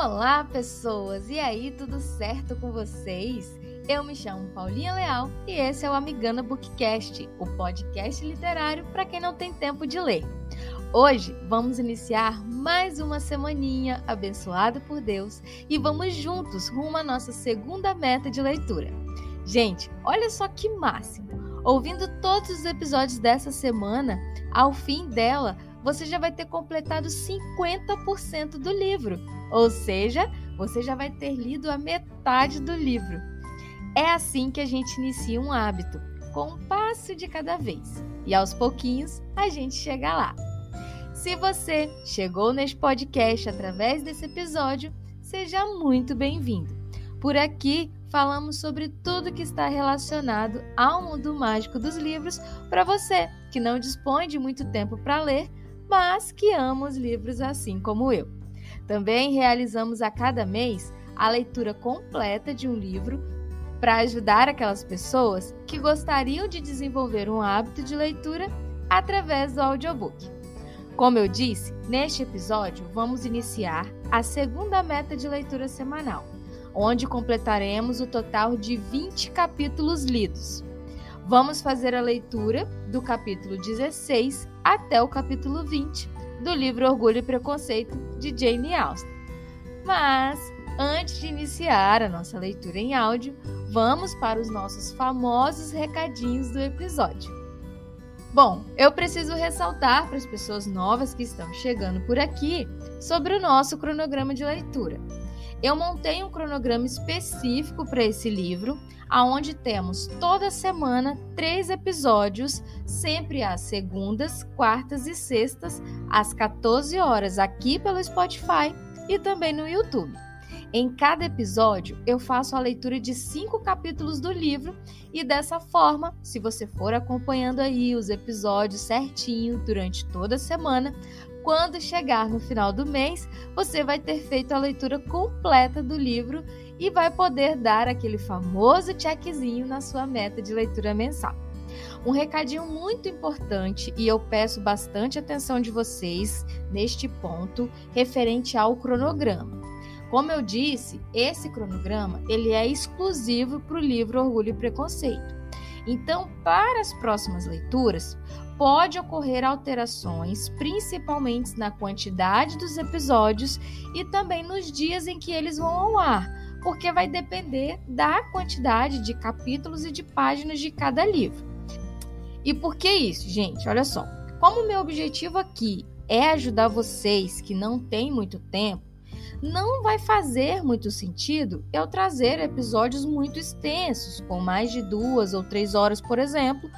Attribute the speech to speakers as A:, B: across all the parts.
A: Olá, pessoas! E aí, tudo certo com vocês? Eu me chamo Paulinha Leal e esse é o Amigana Bookcast, o podcast literário para quem não tem tempo de ler. Hoje vamos iniciar mais uma semaninha abençoada por Deus e vamos juntos rumo à nossa segunda meta de leitura. Gente, olha só que máximo! Ouvindo todos os episódios dessa semana, ao fim dela, você já vai ter completado 50% do livro, ou seja, você já vai ter lido a metade do livro. É assim que a gente inicia um hábito, com um passo de cada vez, e aos pouquinhos a gente chega lá. Se você chegou neste podcast através desse episódio, seja muito bem-vindo. Por aqui falamos sobre tudo que está relacionado ao mundo mágico dos livros para você que não dispõe de muito tempo para ler, mas que ama os livros assim como eu. Também realizamos a cada mês a leitura completa de um livro para ajudar aquelas pessoas que gostariam de desenvolver um hábito de leitura através do audiobook. Como eu disse, neste episódio vamos iniciar a segunda meta de leitura semanal, onde completaremos o total de 20 capítulos lidos. Vamos fazer a leitura do capítulo 16 até o capítulo 20 do livro Orgulho e Preconceito de Jane Austen. Mas, antes de iniciar a nossa leitura em áudio, vamos para os nossos famosos recadinhos do episódio. Bom, eu preciso ressaltar para as pessoas novas que estão chegando por aqui sobre o nosso cronograma de leitura. Eu montei um cronograma específico para esse livro, aonde temos toda semana três episódios, sempre às segundas, quartas e sextas, às 14 horas, aqui pelo Spotify e também no YouTube. Em cada episódio, eu faço a leitura de cinco capítulos do livro, e dessa forma, se você for acompanhando aí os episódios certinho durante toda a semana, quando chegar no final do mês, você vai ter feito a leitura completa do livro e vai poder dar aquele famoso checkzinho na sua meta de leitura mensal. Um recadinho muito importante e eu peço bastante atenção de vocês neste ponto referente ao cronograma. Como eu disse, esse cronograma ele é exclusivo para o livro Orgulho e Preconceito. Então, para as próximas leituras, pode ocorrer alterações, principalmente na quantidade dos episódios e também nos dias em que eles vão ao ar, porque vai depender da quantidade de capítulos e de páginas de cada livro. E por que isso, gente? Olha só. Como meu objetivo aqui é ajudar vocês que não têm muito tempo, não vai fazer muito sentido eu trazer episódios muito extensos, com mais de duas ou três horas, por exemplo,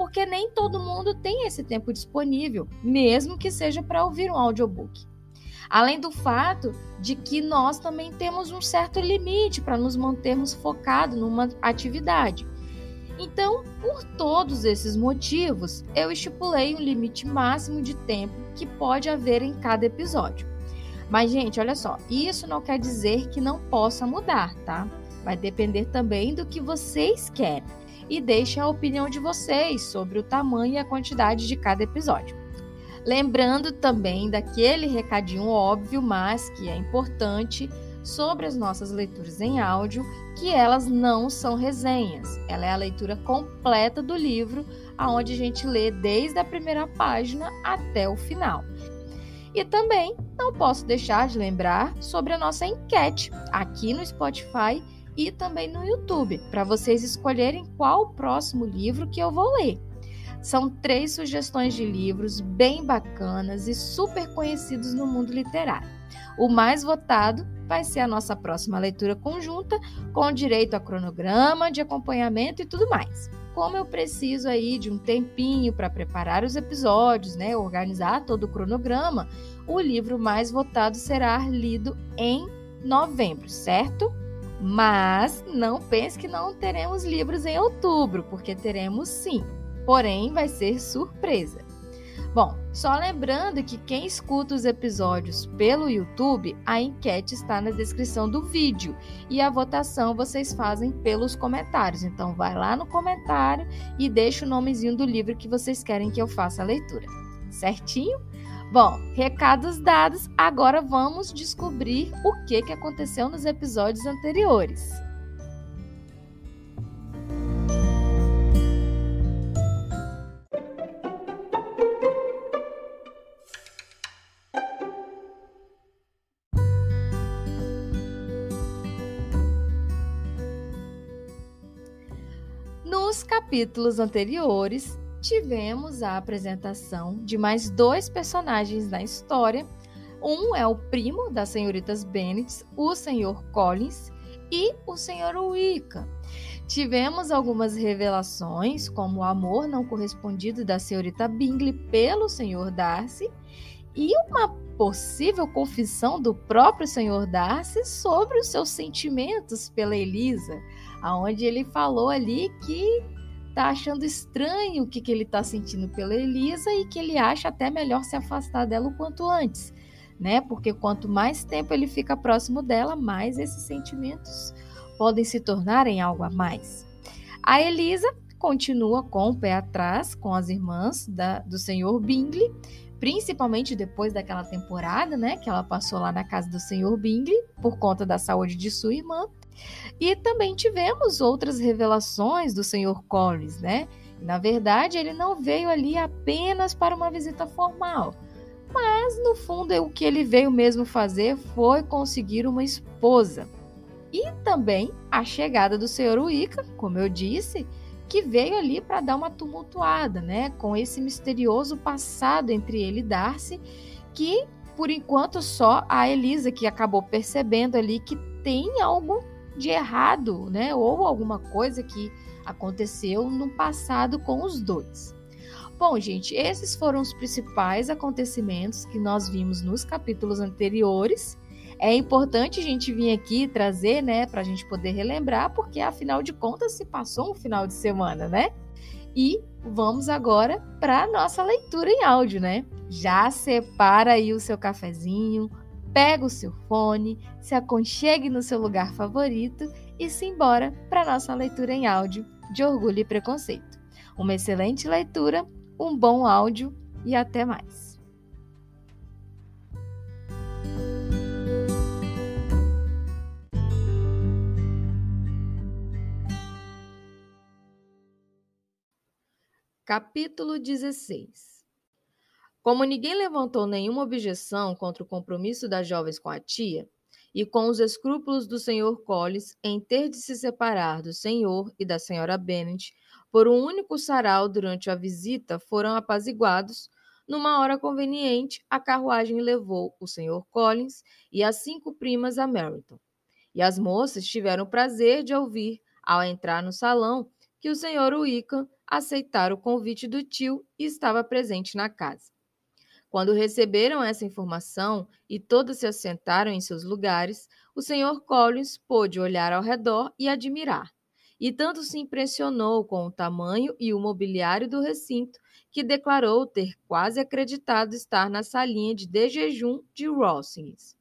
A: porque nem todo mundo tem esse tempo disponível, mesmo que seja para ouvir um audiobook. Além do fato de que nós também temos um certo limite para nos mantermos focados numa atividade. Então, por todos esses motivos, eu estipulei um limite máximo de tempo que pode haver em cada episódio. Mas, gente, olha só, isso não quer dizer que não possa mudar, tá? Vai depender também do que vocês querem e deixem a opinião de vocês sobre o tamanho e a quantidade de cada episódio. Lembrando também daquele recadinho óbvio, mas que é importante, sobre as nossas leituras em áudio, que elas não são resenhas. Ela é a leitura completa do livro, aonde a gente lê desde a primeira página até o final. E também não posso deixar de lembrar sobre a nossa enquete aqui no Spotify e também no YouTube, para vocês escolherem qual o próximo livro que eu vou ler. São três sugestões de livros bem bacanas e super conhecidos no mundo literário. O mais votado vai ser a nossa próxima leitura conjunta, com direito a cronograma, de acompanhamento e tudo mais. Como eu preciso aí de um tempinho para preparar os episódios, né, organizar todo o cronograma, o livro mais votado será lido em novembro, certo? Mas não pense que não teremos livros em outubro, porque teremos sim. Porém, vai ser surpresa. Bom, só lembrando que quem escuta os episódios pelo YouTube, a enquete está na descrição do vídeo e a votação vocês fazem pelos comentários. Então vai lá no comentário e deixa o nomezinho do livro que vocês querem que eu faça a leitura. Certinho? Bom, recados dados, agora vamos descobrir o que, que aconteceu nos episódios anteriores. Nos capítulos anteriores, tivemos a apresentação de mais dois personagens na história. Um é o primo das senhoritas Bennet, o senhor Collins, e o senhor Wicca. Tivemos algumas revelações, como o amor não correspondido da senhorita Bingley pelo senhor Darcy e uma possível confissão do próprio senhor Darcy sobre os seus sentimentos pela Elisa, aonde ele falou ali que tá achando estranho o que, que ele tá sentindo pela Elisa e que ele acha até melhor se afastar dela o quanto antes, né? Porque quanto mais tempo ele fica próximo dela, mais esses sentimentos podem se tornar em algo a mais. A Elisa continua com o pé atrás com as irmãs da, do senhor Bingley, principalmente depois daquela temporada, né, que ela passou lá na casa do senhor Bingley por conta da saúde de sua irmã. E também tivemos outras revelações do Senhor Collins, né? Na verdade, ele não veio ali apenas para uma visita formal, mas no fundo o que ele veio mesmo fazer foi conseguir uma esposa. E também a chegada do Senhor Wicca, como eu disse, que veio ali para dar uma tumultuada, né, com esse misterioso passado entre ele e Darcy, que por enquanto só a Elisa que acabou percebendo ali que tem algo de errado, né? Ou alguma coisa que aconteceu no passado com os dois. Bom, gente, esses foram os principais acontecimentos que nós vimos nos capítulos anteriores. É importante a gente vir aqui trazer, né, para a gente poder relembrar, porque afinal de contas se passou um final de semana, né? E vamos agora para nossa leitura em áudio, né? Já separa aí o seu cafezinho, pega o seu fone, se aconchegue no seu lugar favorito e se embora para nossa leitura em áudio de Orgulho e Preconceito. Uma excelente leitura, um bom áudio e até mais. Capítulo 16 como ninguém levantou nenhuma objeção contra o compromisso das jovens com a tia, e com os escrúpulos do Sr. Collins em ter de se separar do Senhor e da Sra. Bennet por um único sarau durante a visita foram apaziguados. Numa hora conveniente, a carruagem levou o Sr. Collins e as cinco primas a Meryton. E as moças tiveram o prazer de ouvir, ao entrar no salão, que o Sr. Wickham aceitara o convite do tio e estava presente na casa. Quando receberam essa informação e todos se assentaram em seus lugares, o Sr. Collins pôde olhar ao redor e admirar. E tanto se impressionou com o tamanho e o mobiliário do recinto que declarou ter quase acreditado estar na salinha de dejejum de Rawsins.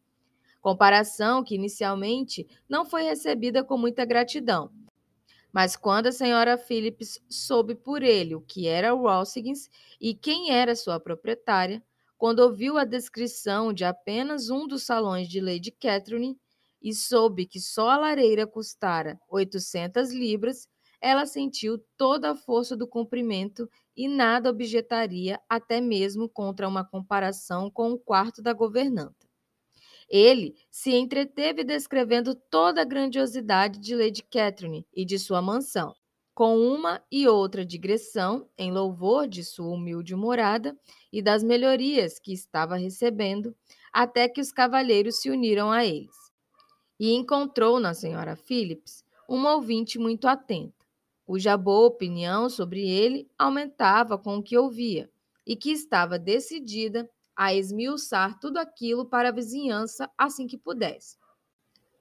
A: Comparação que inicialmente não foi recebida com muita gratidão, mas quando a senhora Phillips soube por ele o que era o e quem era sua proprietária, quando ouviu a descrição de apenas um dos salões de Lady Catherine e soube que só a lareira custara 800 libras, ela sentiu toda a força do cumprimento e nada objetaria, até mesmo contra uma comparação com o quarto da governanta. Ele se entreteve descrevendo toda a grandiosidade de Lady Catherine e de sua mansão com uma e outra digressão em louvor de sua humilde morada e das melhorias que estava recebendo, até que os cavalheiros se uniram a eles. E encontrou na senhora Phillips uma ouvinte muito atenta, cuja boa opinião sobre ele aumentava com o que ouvia e que estava decidida a esmiuçar tudo aquilo para a vizinhança assim que pudesse,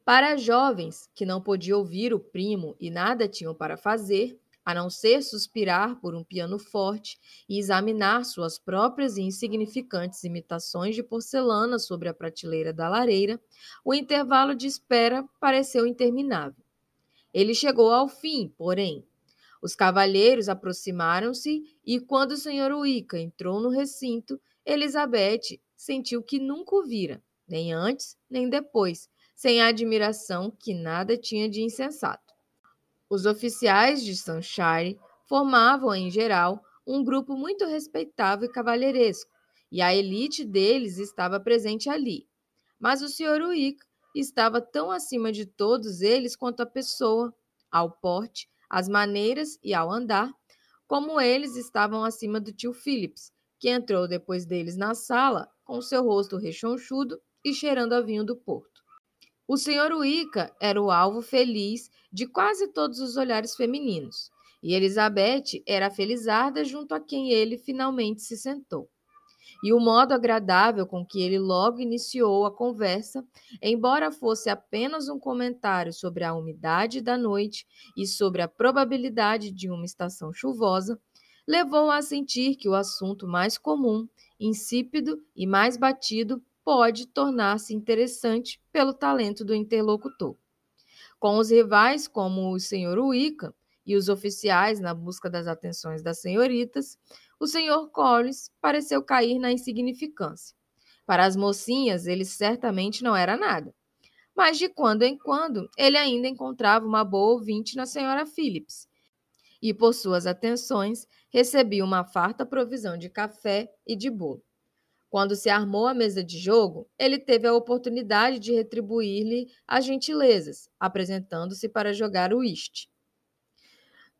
A: para jovens que não podiam ouvir o primo e nada tinham para fazer, a não ser suspirar por um piano forte e examinar suas próprias e insignificantes imitações de porcelana sobre a prateleira da lareira, o intervalo de espera pareceu interminável. Ele chegou ao fim, porém. Os cavalheiros aproximaram-se e, quando o senhor Wicca entrou no recinto, Elizabeth sentiu que nunca o vira, nem antes nem depois, sem a admiração que nada tinha de insensato. Os oficiais de Sanchari formavam, em geral, um grupo muito respeitável e cavalheiresco, e a elite deles estava presente ali. Mas o Sr. Uica estava tão acima de todos eles quanto a pessoa, ao porte, às maneiras e ao andar, como eles estavam acima do tio Phillips, que entrou depois deles na sala, com seu rosto rechonchudo e cheirando a vinho do porto. O senhor Uíca era o alvo feliz de quase todos os olhares femininos, e Elizabeth era a felizarda junto a quem ele finalmente se sentou. E o modo agradável com que ele logo iniciou a conversa, embora fosse apenas um comentário sobre a umidade da noite e sobre a probabilidade de uma estação chuvosa, levou a sentir que o assunto mais comum, insípido e mais batido pode tornar-se interessante pelo talento do interlocutor. Com os rivais, como o senhor Wicca e os oficiais na busca das atenções das senhoritas, o senhor Collins pareceu cair na insignificância. Para as mocinhas, ele certamente não era nada. Mas de quando em quando, ele ainda encontrava uma boa ouvinte na senhora Phillips. E por suas atenções, recebia uma farta provisão de café e de bolo. Quando se armou a mesa de jogo, ele teve a oportunidade de retribuir-lhe as gentilezas, apresentando-se para jogar o whist.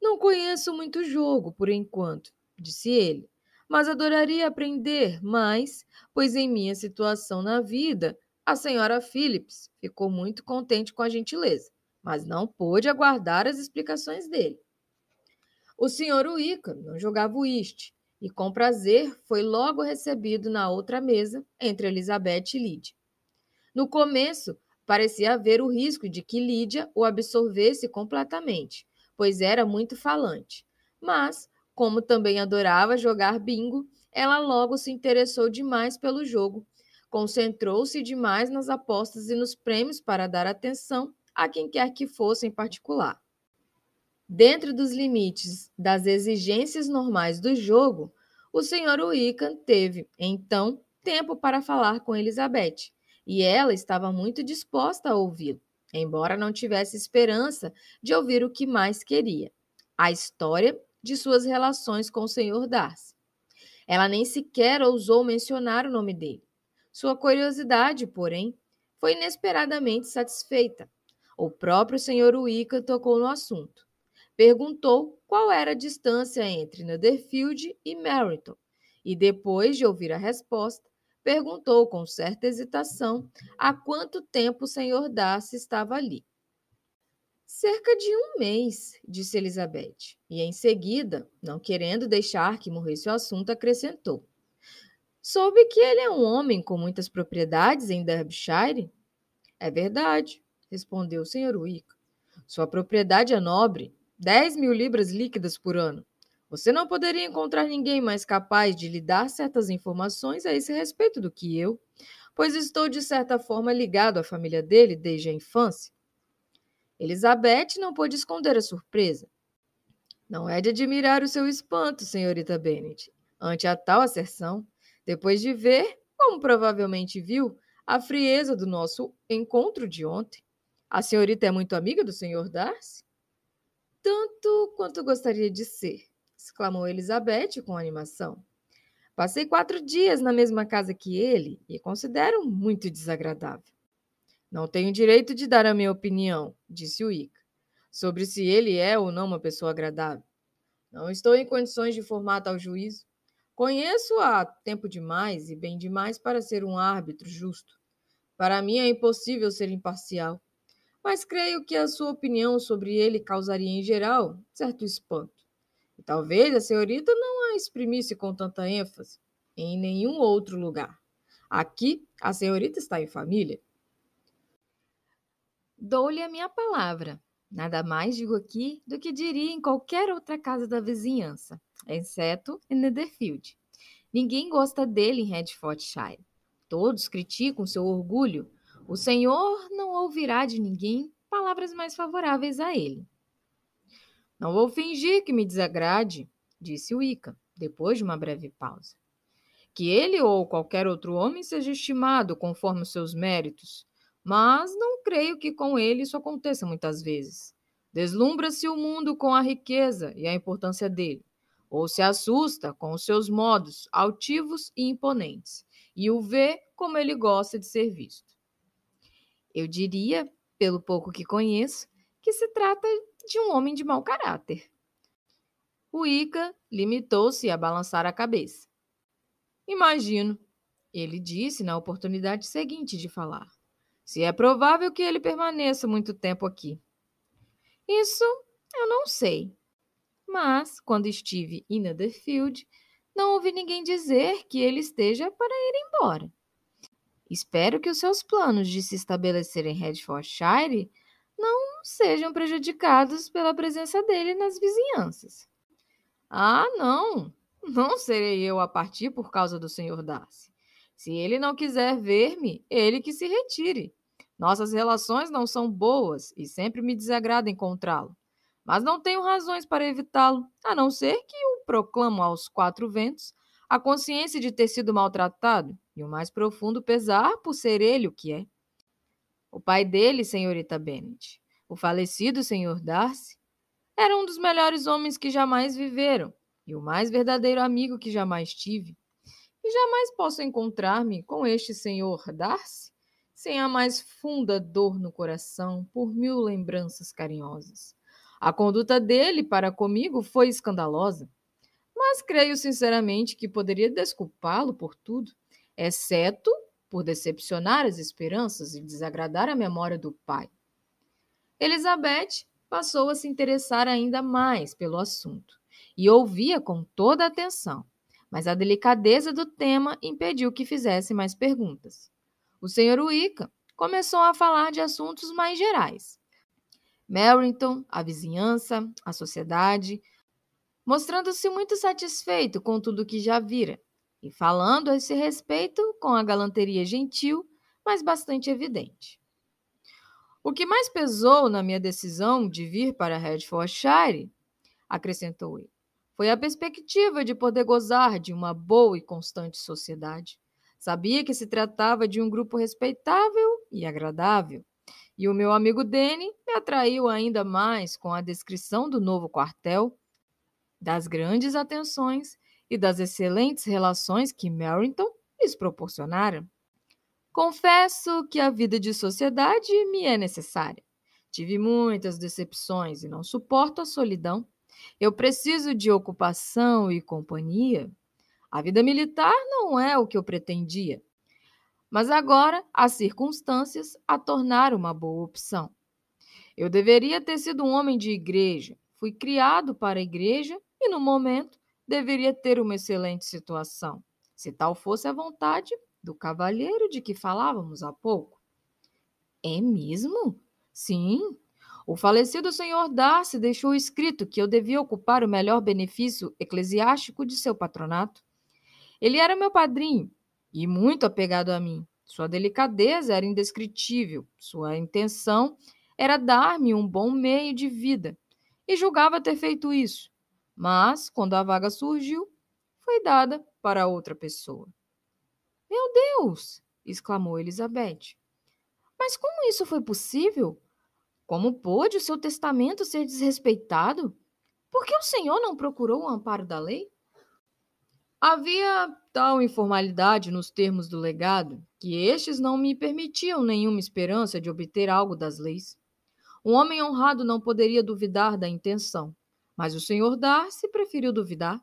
A: Não conheço muito jogo por enquanto, disse ele, mas adoraria aprender mais, pois em minha situação na vida, a senhora Phillips ficou muito contente com a gentileza, mas não pôde aguardar as explicações dele. O senhor Wicca não jogava o whist, e com prazer foi logo recebido na outra mesa entre Elizabeth e Lídia. No começo, parecia haver o risco de que Lídia o absorvesse completamente, pois era muito falante. Mas, como também adorava jogar bingo, ela logo se interessou demais pelo jogo, concentrou-se demais nas apostas e nos prêmios para dar atenção a quem quer que fosse em particular. Dentro dos limites das exigências normais do jogo, o Sr. Wickham teve, então, tempo para falar com Elizabeth, e ela estava muito disposta a ouvi-lo, embora não tivesse esperança de ouvir o que mais queria: a história de suas relações com o Sr. Darcy. Ela nem sequer ousou mencionar o nome dele. Sua curiosidade, porém, foi inesperadamente satisfeita. O próprio Sr. Wicca tocou no assunto perguntou qual era a distância entre Netherfield e Meryton, e depois de ouvir a resposta, perguntou com certa hesitação há quanto tempo o senhor Darcy estava ali. Cerca de um mês, disse Elizabeth, e em seguida, não querendo deixar que morresse o assunto, acrescentou. Soube que ele é um homem com muitas propriedades em Derbyshire? É verdade, respondeu o senhor Wick. Sua propriedade é nobre, 10 mil libras líquidas por ano. Você não poderia encontrar ninguém mais capaz de lhe dar certas informações a esse respeito do que eu, pois estou de certa forma ligado à família dele desde a infância. Elizabeth não pôde esconder a surpresa. Não é de admirar o seu espanto, senhorita Bennet, ante a tal asserção, depois de ver, como provavelmente viu, a frieza do nosso encontro de ontem. A senhorita é muito amiga do senhor Darcy? tanto quanto gostaria de ser, exclamou Elizabeth com animação. Passei quatro dias na mesma casa que ele e considero muito desagradável. Não tenho direito de dar a minha opinião, disse o Ica, sobre se ele é ou não uma pessoa agradável. Não estou em condições de formar tal juízo. Conheço há tempo demais e bem demais para ser um árbitro justo. Para mim é impossível ser imparcial mas creio que a sua opinião sobre ele causaria em geral certo espanto. E talvez a senhorita não a exprimisse com tanta ênfase em nenhum outro lugar. Aqui a senhorita está em família. Dou-lhe a minha palavra. Nada mais digo aqui do que diria em qualquer outra casa da vizinhança, exceto em Netherfield. Ninguém gosta dele em Redfordshire. Todos criticam seu orgulho, o Senhor não ouvirá de ninguém palavras mais favoráveis a ele. Não vou fingir que me desagrade, disse o Ica, depois de uma breve pausa. Que ele ou qualquer outro homem seja estimado conforme os seus méritos, mas não creio que com ele isso aconteça muitas vezes. Deslumbra-se o mundo com a riqueza e a importância dele, ou se assusta com os seus modos altivos e imponentes, e o vê como ele gosta de ser visto. Eu diria, pelo pouco que conheço, que se trata de um homem de mau caráter. O Ica limitou-se a balançar a cabeça. Imagino, ele disse na oportunidade seguinte de falar. Se é provável que ele permaneça muito tempo aqui. Isso eu não sei. Mas, quando estive em Netherfield, não ouvi ninguém dizer que ele esteja para ir embora. Espero que os seus planos de se estabelecer em Redfordshire não sejam prejudicados pela presença dele nas vizinhanças. Ah, não! Não serei eu a partir por causa do Sr. Darcy. Se ele não quiser ver-me, ele que se retire. Nossas relações não são boas e sempre me desagrada encontrá-lo. Mas não tenho razões para evitá-lo, a não ser que o proclamo aos quatro ventos a consciência de ter sido maltratado e o mais profundo pesar por ser ele o que é. O pai dele, senhorita Bennet, o falecido senhor Darcy, era um dos melhores homens que jamais viveram e o mais verdadeiro amigo que jamais tive. E jamais posso encontrar-me com este senhor Darcy sem a mais funda dor no coração por mil lembranças carinhosas. A conduta dele para comigo foi escandalosa mas creio sinceramente que poderia desculpá-lo por tudo, exceto por decepcionar as esperanças e desagradar a memória do pai. Elizabeth passou a se interessar ainda mais pelo assunto e ouvia com toda a atenção, mas a delicadeza do tema impediu que fizesse mais perguntas. O senhor Wicca começou a falar de assuntos mais gerais. Merrington, a vizinhança, a sociedade, mostrando-se muito satisfeito com tudo que já vira e falando a esse respeito com a galanteria gentil, mas bastante evidente. O que mais pesou na minha decisão de vir para Redfordshire acrescentou ele, foi a perspectiva de poder gozar de uma boa e constante sociedade. Sabia que se tratava de um grupo respeitável e agradável. E o meu amigo Danny me atraiu ainda mais com a descrição do novo quartel, das grandes atenções e das excelentes relações que Merrington lhes proporcionara. Confesso que a vida de sociedade me é necessária. Tive muitas decepções e não suporto a solidão. Eu preciso de ocupação e companhia. A vida militar não é o que eu pretendia. Mas agora as circunstâncias a tornaram uma boa opção. Eu deveria ter sido um homem de igreja. Fui criado para a igreja e, no momento, deveria ter uma excelente situação, se tal fosse a vontade do cavalheiro de que falávamos há pouco. É mesmo? Sim. O falecido senhor Darcy deixou escrito que eu devia ocupar o melhor benefício eclesiástico de seu patronato. Ele era meu padrinho e muito apegado a mim. Sua delicadeza era indescritível. Sua intenção era dar-me um bom meio de vida e julgava ter feito isso, mas, quando a vaga surgiu, foi dada para outra pessoa. Meu Deus! exclamou Elizabeth. Mas como isso foi possível? Como pôde o seu testamento ser desrespeitado? Por que o senhor não procurou o amparo da lei? Havia tal informalidade nos termos do legado que estes não me permitiam nenhuma esperança de obter algo das leis. Um homem honrado não poderia duvidar da intenção. Mas o senhor Darcy preferiu duvidar.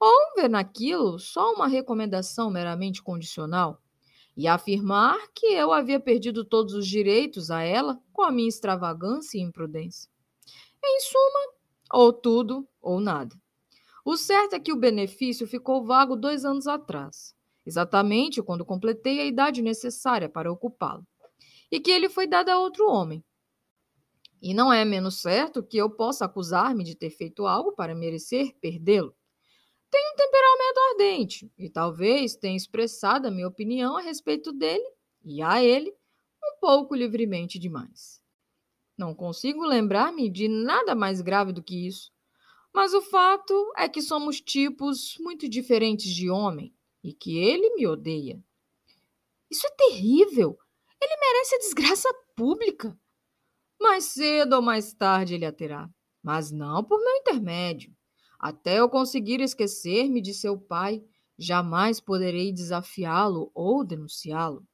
A: Ou ver naquilo só uma recomendação meramente condicional e afirmar que eu havia perdido todos os direitos a ela com a minha extravagância e imprudência. Em suma, ou tudo ou nada. O certo é que o benefício ficou vago dois anos atrás, exatamente quando completei a idade necessária para ocupá-lo, e que ele foi dado a outro homem, e não é menos certo que eu possa acusar-me de ter feito algo para merecer perdê-lo. Tenho um temperamento ardente e talvez tenha expressado a minha opinião a respeito dele e a ele um pouco livremente demais. Não consigo lembrar-me de nada mais grave do que isso, mas o fato é que somos tipos muito diferentes de homem e que ele me odeia. Isso é terrível! Ele merece a desgraça pública. Mais cedo ou mais tarde ele a terá, mas não por meu intermédio. Até eu conseguir esquecer-me de seu pai, jamais poderei desafiá-lo ou denunciá-lo.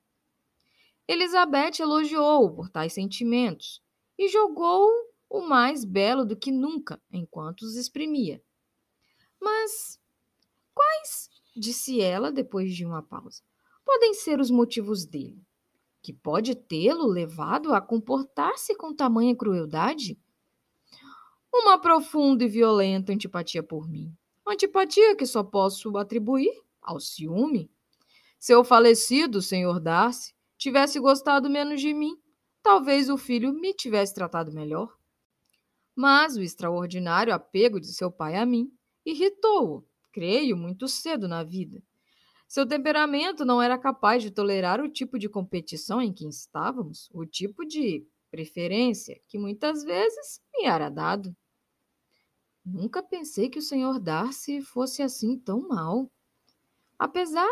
A: Elizabeth elogiou-o por tais sentimentos e jogou o mais belo do que nunca enquanto os exprimia. Mas quais, disse ela depois de uma pausa, podem ser os motivos dele? que pode tê-lo levado a comportar-se com tamanha crueldade? Uma profunda e violenta antipatia por mim. Antipatia que só posso atribuir ao ciúme. Seu falecido senhor Darcy tivesse gostado menos de mim, talvez o filho me tivesse tratado melhor. Mas o extraordinário apego de seu pai a mim irritou-o, creio, muito cedo na vida. Seu temperamento não era capaz de tolerar o tipo de competição em que estávamos, o tipo de preferência que muitas vezes me era dado. Nunca pensei que o senhor Darcy fosse assim tão mal. Apesar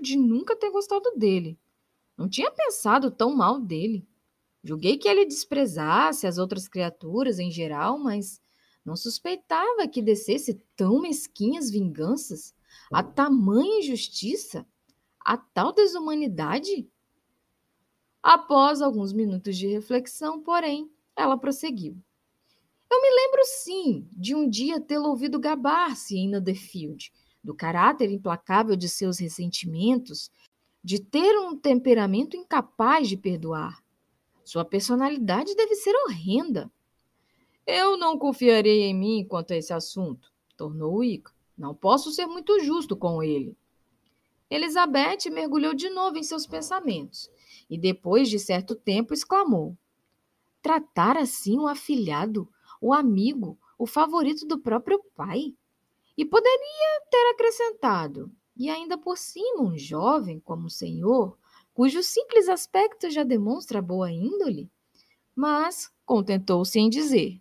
A: de nunca ter gostado dele, não tinha pensado tão mal dele. Julguei que ele desprezasse as outras criaturas em geral, mas não suspeitava que descesse tão mesquinhas vinganças a tamanha injustiça? A tal desumanidade? Após alguns minutos de reflexão, porém, ela prosseguiu. Eu me lembro, sim, de um dia tê-lo ouvido gabar-se em Field do caráter implacável de seus ressentimentos, de ter um temperamento incapaz de perdoar. Sua personalidade deve ser horrenda. Eu não confiarei em mim quanto a esse assunto, tornou Ica. Não posso ser muito justo com ele. Elizabeth mergulhou de novo em seus pensamentos e, depois de certo tempo, exclamou: Tratar assim o afilhado, o amigo, o favorito do próprio pai? E poderia ter acrescentado: e ainda por cima, um jovem como o senhor, cujo simples aspecto já demonstra boa índole? Mas contentou-se em dizer: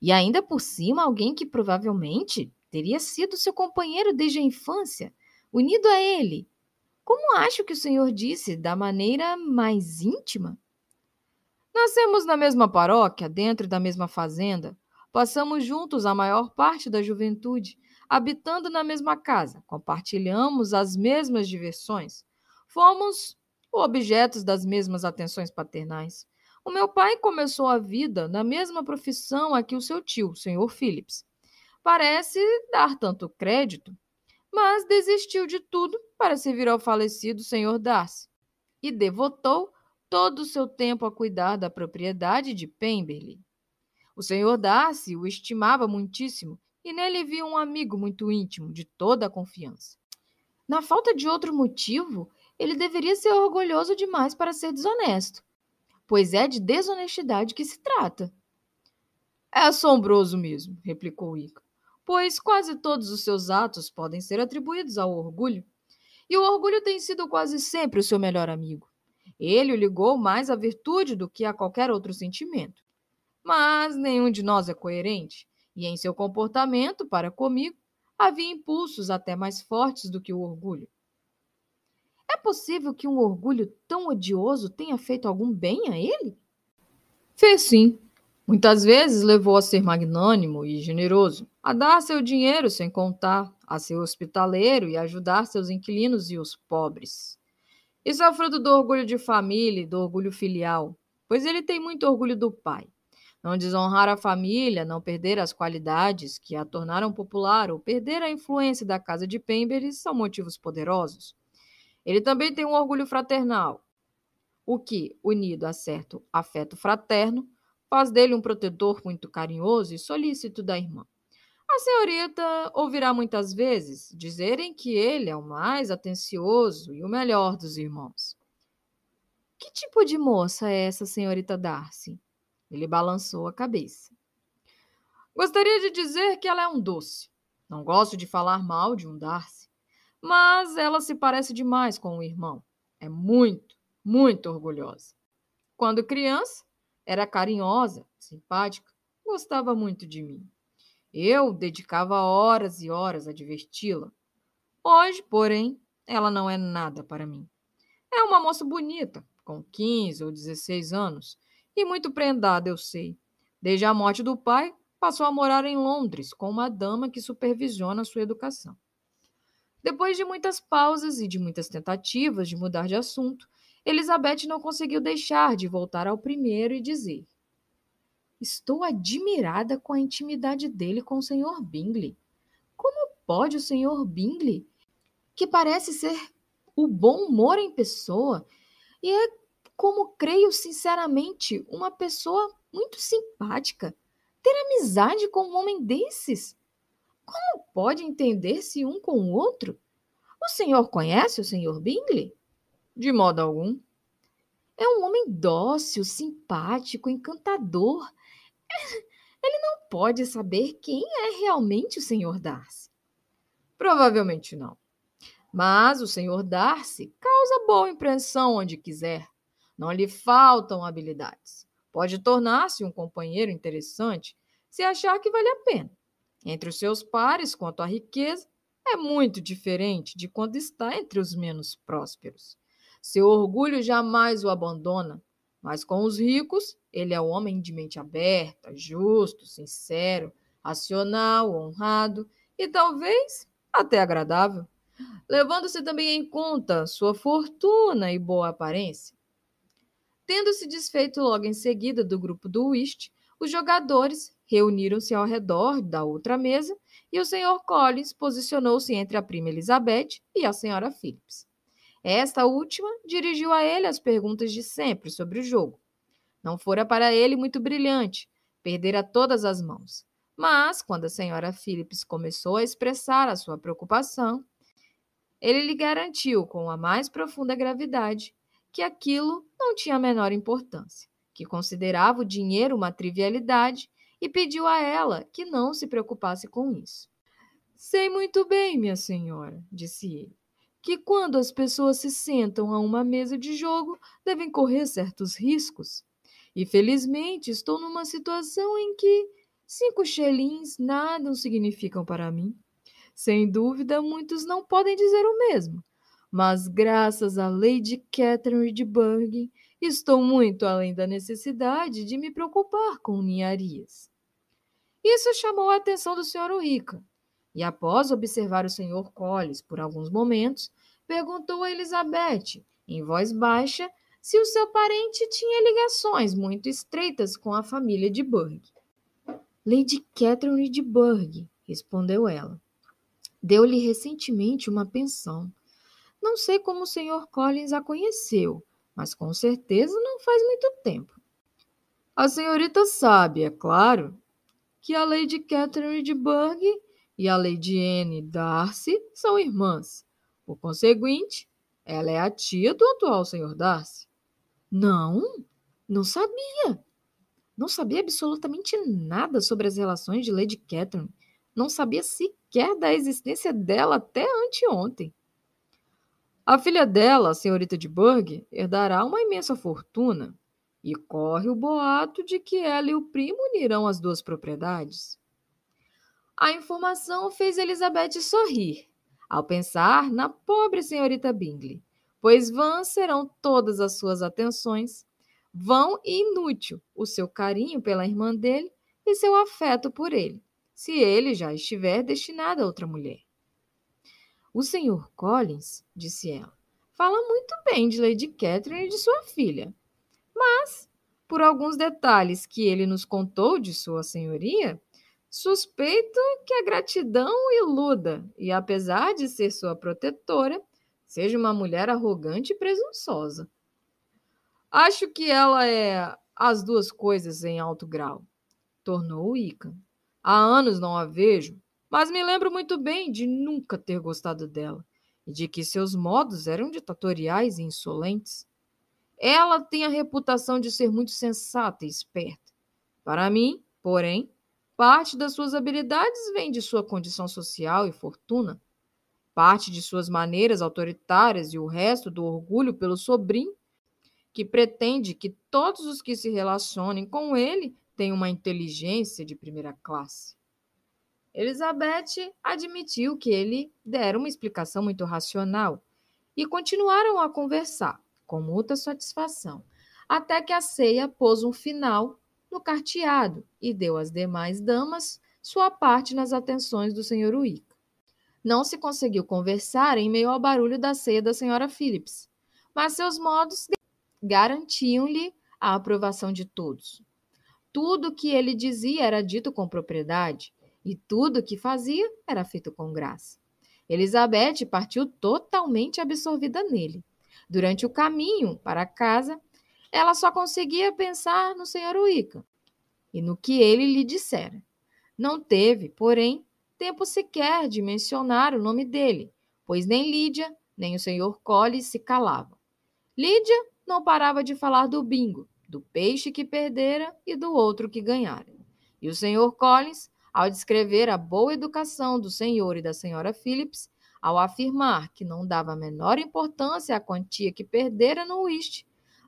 A: e ainda por cima, alguém que provavelmente Teria sido seu companheiro desde a infância, unido a ele. Como acho que o senhor disse, da maneira mais íntima? Nascemos na mesma paróquia, dentro da mesma fazenda. Passamos juntos a maior parte da juventude, habitando na mesma casa, compartilhamos as mesmas diversões. Fomos objetos das mesmas atenções paternais. O meu pai começou a vida na mesma profissão a que o seu tio, o senhor Phillips parece dar tanto crédito, mas desistiu de tudo para servir ao falecido senhor Darcy e devotou todo o seu tempo a cuidar da propriedade de Pemberley. O senhor Darcy o estimava muitíssimo e nele via um amigo muito íntimo, de toda a confiança. Na falta de outro motivo, ele deveria ser orgulhoso demais para ser desonesto, pois é de desonestidade que se trata. É assombroso mesmo, replicou Ica pois quase todos os seus atos podem ser atribuídos ao orgulho. E o orgulho tem sido quase sempre o seu melhor amigo. Ele o ligou mais à virtude do que a qualquer outro sentimento. Mas nenhum de nós é coerente, e em seu comportamento para comigo havia impulsos até mais fortes do que o orgulho. É possível que um orgulho tão odioso tenha feito algum bem a ele? Fez sim. Muitas vezes levou a ser magnânimo e generoso a dar seu dinheiro sem contar, a ser hospitaleiro e ajudar seus inquilinos e os pobres. Isso é fruto do orgulho de família e do orgulho filial, pois ele tem muito orgulho do pai. Não desonrar a família, não perder as qualidades que a tornaram popular ou perder a influência da casa de Pemberley são motivos poderosos. Ele também tem um orgulho fraternal, o que, unido a certo afeto fraterno, faz dele um protetor muito carinhoso e solícito da irmã. A senhorita ouvirá muitas vezes dizerem que ele é o mais atencioso e o melhor dos irmãos. Que tipo de moça é essa senhorita Darcy? Ele balançou a cabeça. Gostaria de dizer que ela é um doce. Não gosto de falar mal de um Darcy, mas ela se parece demais com o irmão. É muito, muito orgulhosa. Quando criança, era carinhosa, simpática, gostava muito de mim. Eu dedicava horas e horas a diverti-la. Hoje, porém, ela não é nada para mim. É uma moça bonita, com 15 ou 16 anos, e muito prendada, eu sei. Desde a morte do pai, passou a morar em Londres com uma dama que supervisiona sua educação. Depois de muitas pausas e de muitas tentativas de mudar de assunto, Elizabeth não conseguiu deixar de voltar ao primeiro e dizer: Estou admirada com a intimidade dele com o Sr. Bingley. Como pode o Sr. Bingley, que parece ser o bom humor em pessoa e é, como creio sinceramente, uma pessoa muito simpática, ter amizade com um homem desses? Como pode entender-se um com o outro? O senhor conhece o senhor Bingley? De modo algum. É um homem dócil, simpático, encantador ele não pode saber quem é realmente o Sr. Darcy. Provavelmente não. Mas o Sr. Darcy causa boa impressão onde quiser. Não lhe faltam habilidades. Pode tornar-se um companheiro interessante se achar que vale a pena. Entre os seus pares, quanto à riqueza, é muito diferente de quando está entre os menos prósperos. Seu orgulho jamais o abandona mas com os ricos, ele é o homem de mente aberta, justo, sincero, racional, honrado e talvez até agradável, levando-se também em conta sua fortuna e boa aparência. Tendo-se desfeito logo em seguida do grupo do whist, os jogadores reuniram-se ao redor da outra mesa e o Sr. Collins posicionou-se entre a prima Elizabeth e a Sra. Phillips. Esta última dirigiu a ele as perguntas de sempre sobre o jogo. Não fora para ele muito brilhante, perdera todas as mãos. Mas, quando a senhora Phillips começou a expressar a sua preocupação, ele lhe garantiu com a mais profunda gravidade que aquilo não tinha a menor importância, que considerava o dinheiro uma trivialidade e pediu a ela que não se preocupasse com isso. Sei muito bem, minha senhora, disse ele, que, quando as pessoas se sentam a uma mesa de jogo, devem correr certos riscos. E felizmente estou numa situação em que cinco xelins nada significam para mim. Sem dúvida, muitos não podem dizer o mesmo, mas graças à lei de Catherine de Burg, estou muito além da necessidade de me preocupar com ninharias. Isso chamou a atenção do Sr. Rica, e após observar o senhor Collins por alguns momentos, perguntou a Elizabeth, em voz baixa, se o seu parente tinha ligações muito estreitas com a família de Burg. Lady Catherine de Burg, respondeu ela. Deu-lhe recentemente uma pensão. Não sei como o senhor Collins a conheceu, mas com certeza não faz muito tempo. A senhorita sabe, é claro, que a Lady Catherine de Burgh e a Lady Anne Darcy são irmãs. Por conseguinte, ela é a tia do atual Sr. Darcy. Não, não sabia. Não sabia absolutamente nada sobre as relações de Lady Catherine. Não sabia sequer da existência dela até anteontem. A filha dela, a senhorita de Burgh, herdará uma imensa fortuna e corre o boato de que ela e o primo unirão as duas propriedades. A informação fez Elizabeth sorrir, ao pensar na pobre senhorita Bingley, pois vãs serão todas as suas atenções, vão e inútil o seu carinho pela irmã dele e seu afeto por ele, se ele já estiver destinado a outra mulher. O senhor Collins, disse ela, fala muito bem de Lady Catherine e de sua filha, mas, por alguns detalhes que ele nos contou de sua senhoria, Suspeito que a gratidão iluda e, apesar de ser sua protetora, seja uma mulher arrogante e presunçosa. Acho que ela é as duas coisas em alto grau, tornou Ica. Há anos não a vejo, mas me lembro muito bem de nunca ter gostado dela e de que seus modos eram ditatoriais e insolentes. Ela tem a reputação de ser muito sensata e esperta. Para mim, porém, Parte das suas habilidades vem de sua condição social e fortuna, parte de suas maneiras autoritárias e o resto do orgulho pelo sobrinho, que pretende que todos os que se relacionem com ele tenham uma inteligência de primeira classe. Elizabeth admitiu que ele dera uma explicação muito racional e continuaram a conversar com muita satisfação, até que a ceia pôs um final no carteado e deu às demais damas sua parte nas atenções do senhor Uíca. Não se conseguiu conversar em meio ao barulho da ceia da senhora Phillips, mas seus modos garantiam-lhe a aprovação de todos. Tudo o que ele dizia era dito com propriedade e tudo o que fazia era feito com graça. Elizabeth partiu totalmente absorvida nele. Durante o caminho para casa, ela só conseguia pensar no senhor Wicca e no que ele lhe dissera. Não teve, porém, tempo sequer de mencionar o nome dele, pois nem Lídia, nem o senhor Collins se calavam. Lídia não parava de falar do bingo, do peixe que perdera e do outro que ganhara. E o senhor Collins, ao descrever a boa educação do senhor e da senhora Phillips, ao afirmar que não dava a menor importância à quantia que perdera no whist,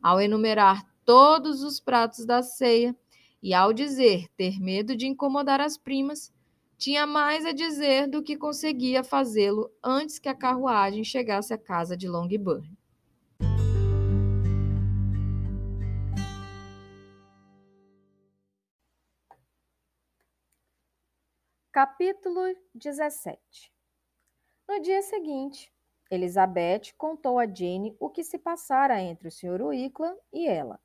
A: ao enumerar todos os pratos da ceia e ao dizer ter medo de incomodar as primas, tinha mais a dizer do que conseguia fazê-lo antes que a carruagem chegasse à casa de Longburn. Capítulo 17 No dia seguinte, Elizabeth contou a Jane o que se passara entre o Sr. Wicklan e ela.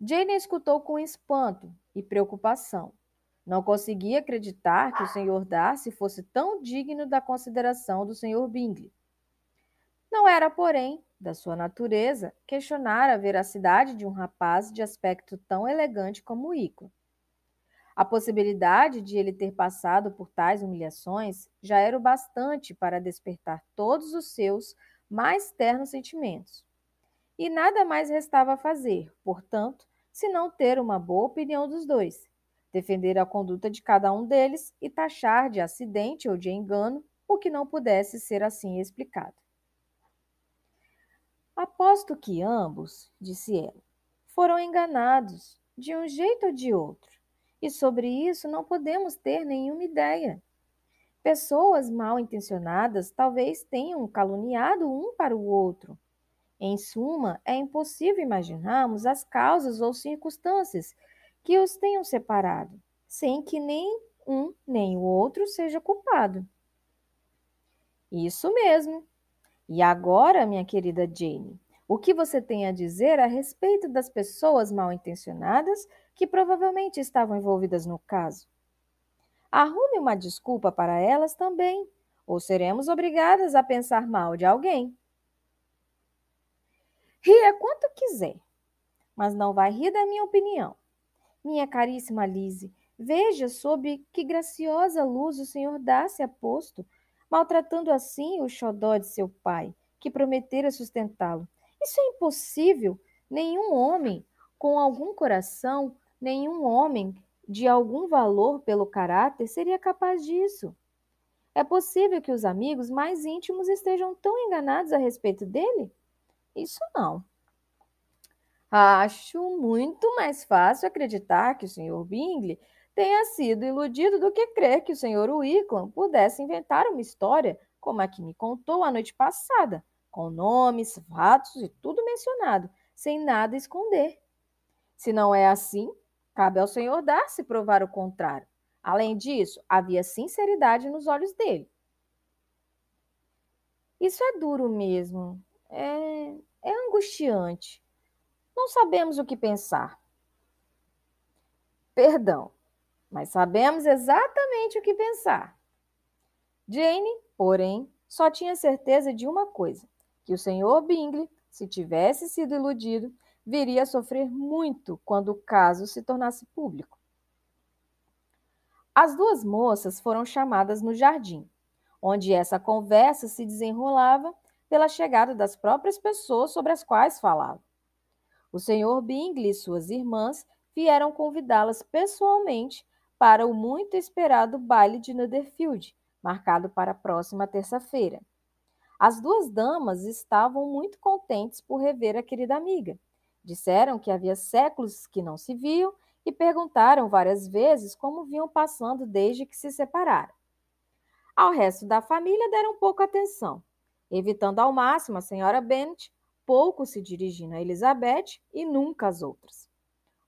A: Jane escutou com espanto e preocupação. Não conseguia acreditar que o Sr. Darcy fosse tão digno da consideração do Sr. Bingley. Não era, porém, da sua natureza questionar a veracidade de um rapaz de aspecto tão elegante como Wicklan. A possibilidade de ele ter passado por tais humilhações já era o bastante para despertar todos os seus mais ternos sentimentos. E nada mais restava a fazer, portanto, senão ter uma boa opinião dos dois, defender a conduta de cada um deles e taxar de acidente ou de engano o que não pudesse ser assim explicado. Aposto que ambos, disse ela, foram enganados de um jeito ou de outro. E sobre isso não podemos ter nenhuma ideia. Pessoas mal intencionadas talvez tenham caluniado um para o outro. Em suma, é impossível imaginarmos as causas ou circunstâncias que os tenham separado, sem que nem um nem o outro seja culpado. Isso mesmo. E agora, minha querida Jane, o que você tem a dizer a respeito das pessoas mal intencionadas que provavelmente estavam envolvidas no caso. Arrume uma desculpa para elas também, ou seremos obrigadas a pensar mal de alguém. Ria quanto quiser, mas não vai rir da minha opinião. Minha caríssima Lise, veja sob que graciosa luz o senhor dá-se a é posto, maltratando assim o xodó de seu pai, que prometera sustentá-lo. Isso é impossível. Nenhum homem com algum coração Nenhum homem de algum valor pelo caráter seria capaz disso. É possível que os amigos mais íntimos estejam tão enganados a respeito dele? Isso não. Acho muito mais fácil acreditar que o Sr. Bingley tenha sido iludido do que crer que o Sr. Wickham pudesse inventar uma história como a que me contou a noite passada, com nomes, fatos e tudo mencionado, sem nada esconder. Se não é assim, Cabe ao Senhor dar se provar o contrário. Além disso, havia sinceridade nos olhos dele. Isso é duro mesmo. É, é angustiante. Não sabemos o que pensar. Perdão, mas sabemos exatamente o que pensar. Jane, porém, só tinha certeza de uma coisa: que o senhor Bingley, se tivesse sido iludido, viria a sofrer muito quando o caso se tornasse público. As duas moças foram chamadas no jardim, onde essa conversa se desenrolava pela chegada das próprias pessoas sobre as quais falava. O senhor Bingley e suas irmãs vieram convidá-las pessoalmente para o muito esperado baile de Netherfield, marcado para a próxima terça-feira. As duas damas estavam muito contentes por rever a querida amiga Disseram que havia séculos que não se viam e perguntaram várias vezes como vinham passando desde que se separaram. Ao resto da família deram pouca atenção, evitando ao máximo a senhora Bennet, pouco se dirigindo a Elizabeth e nunca as outras.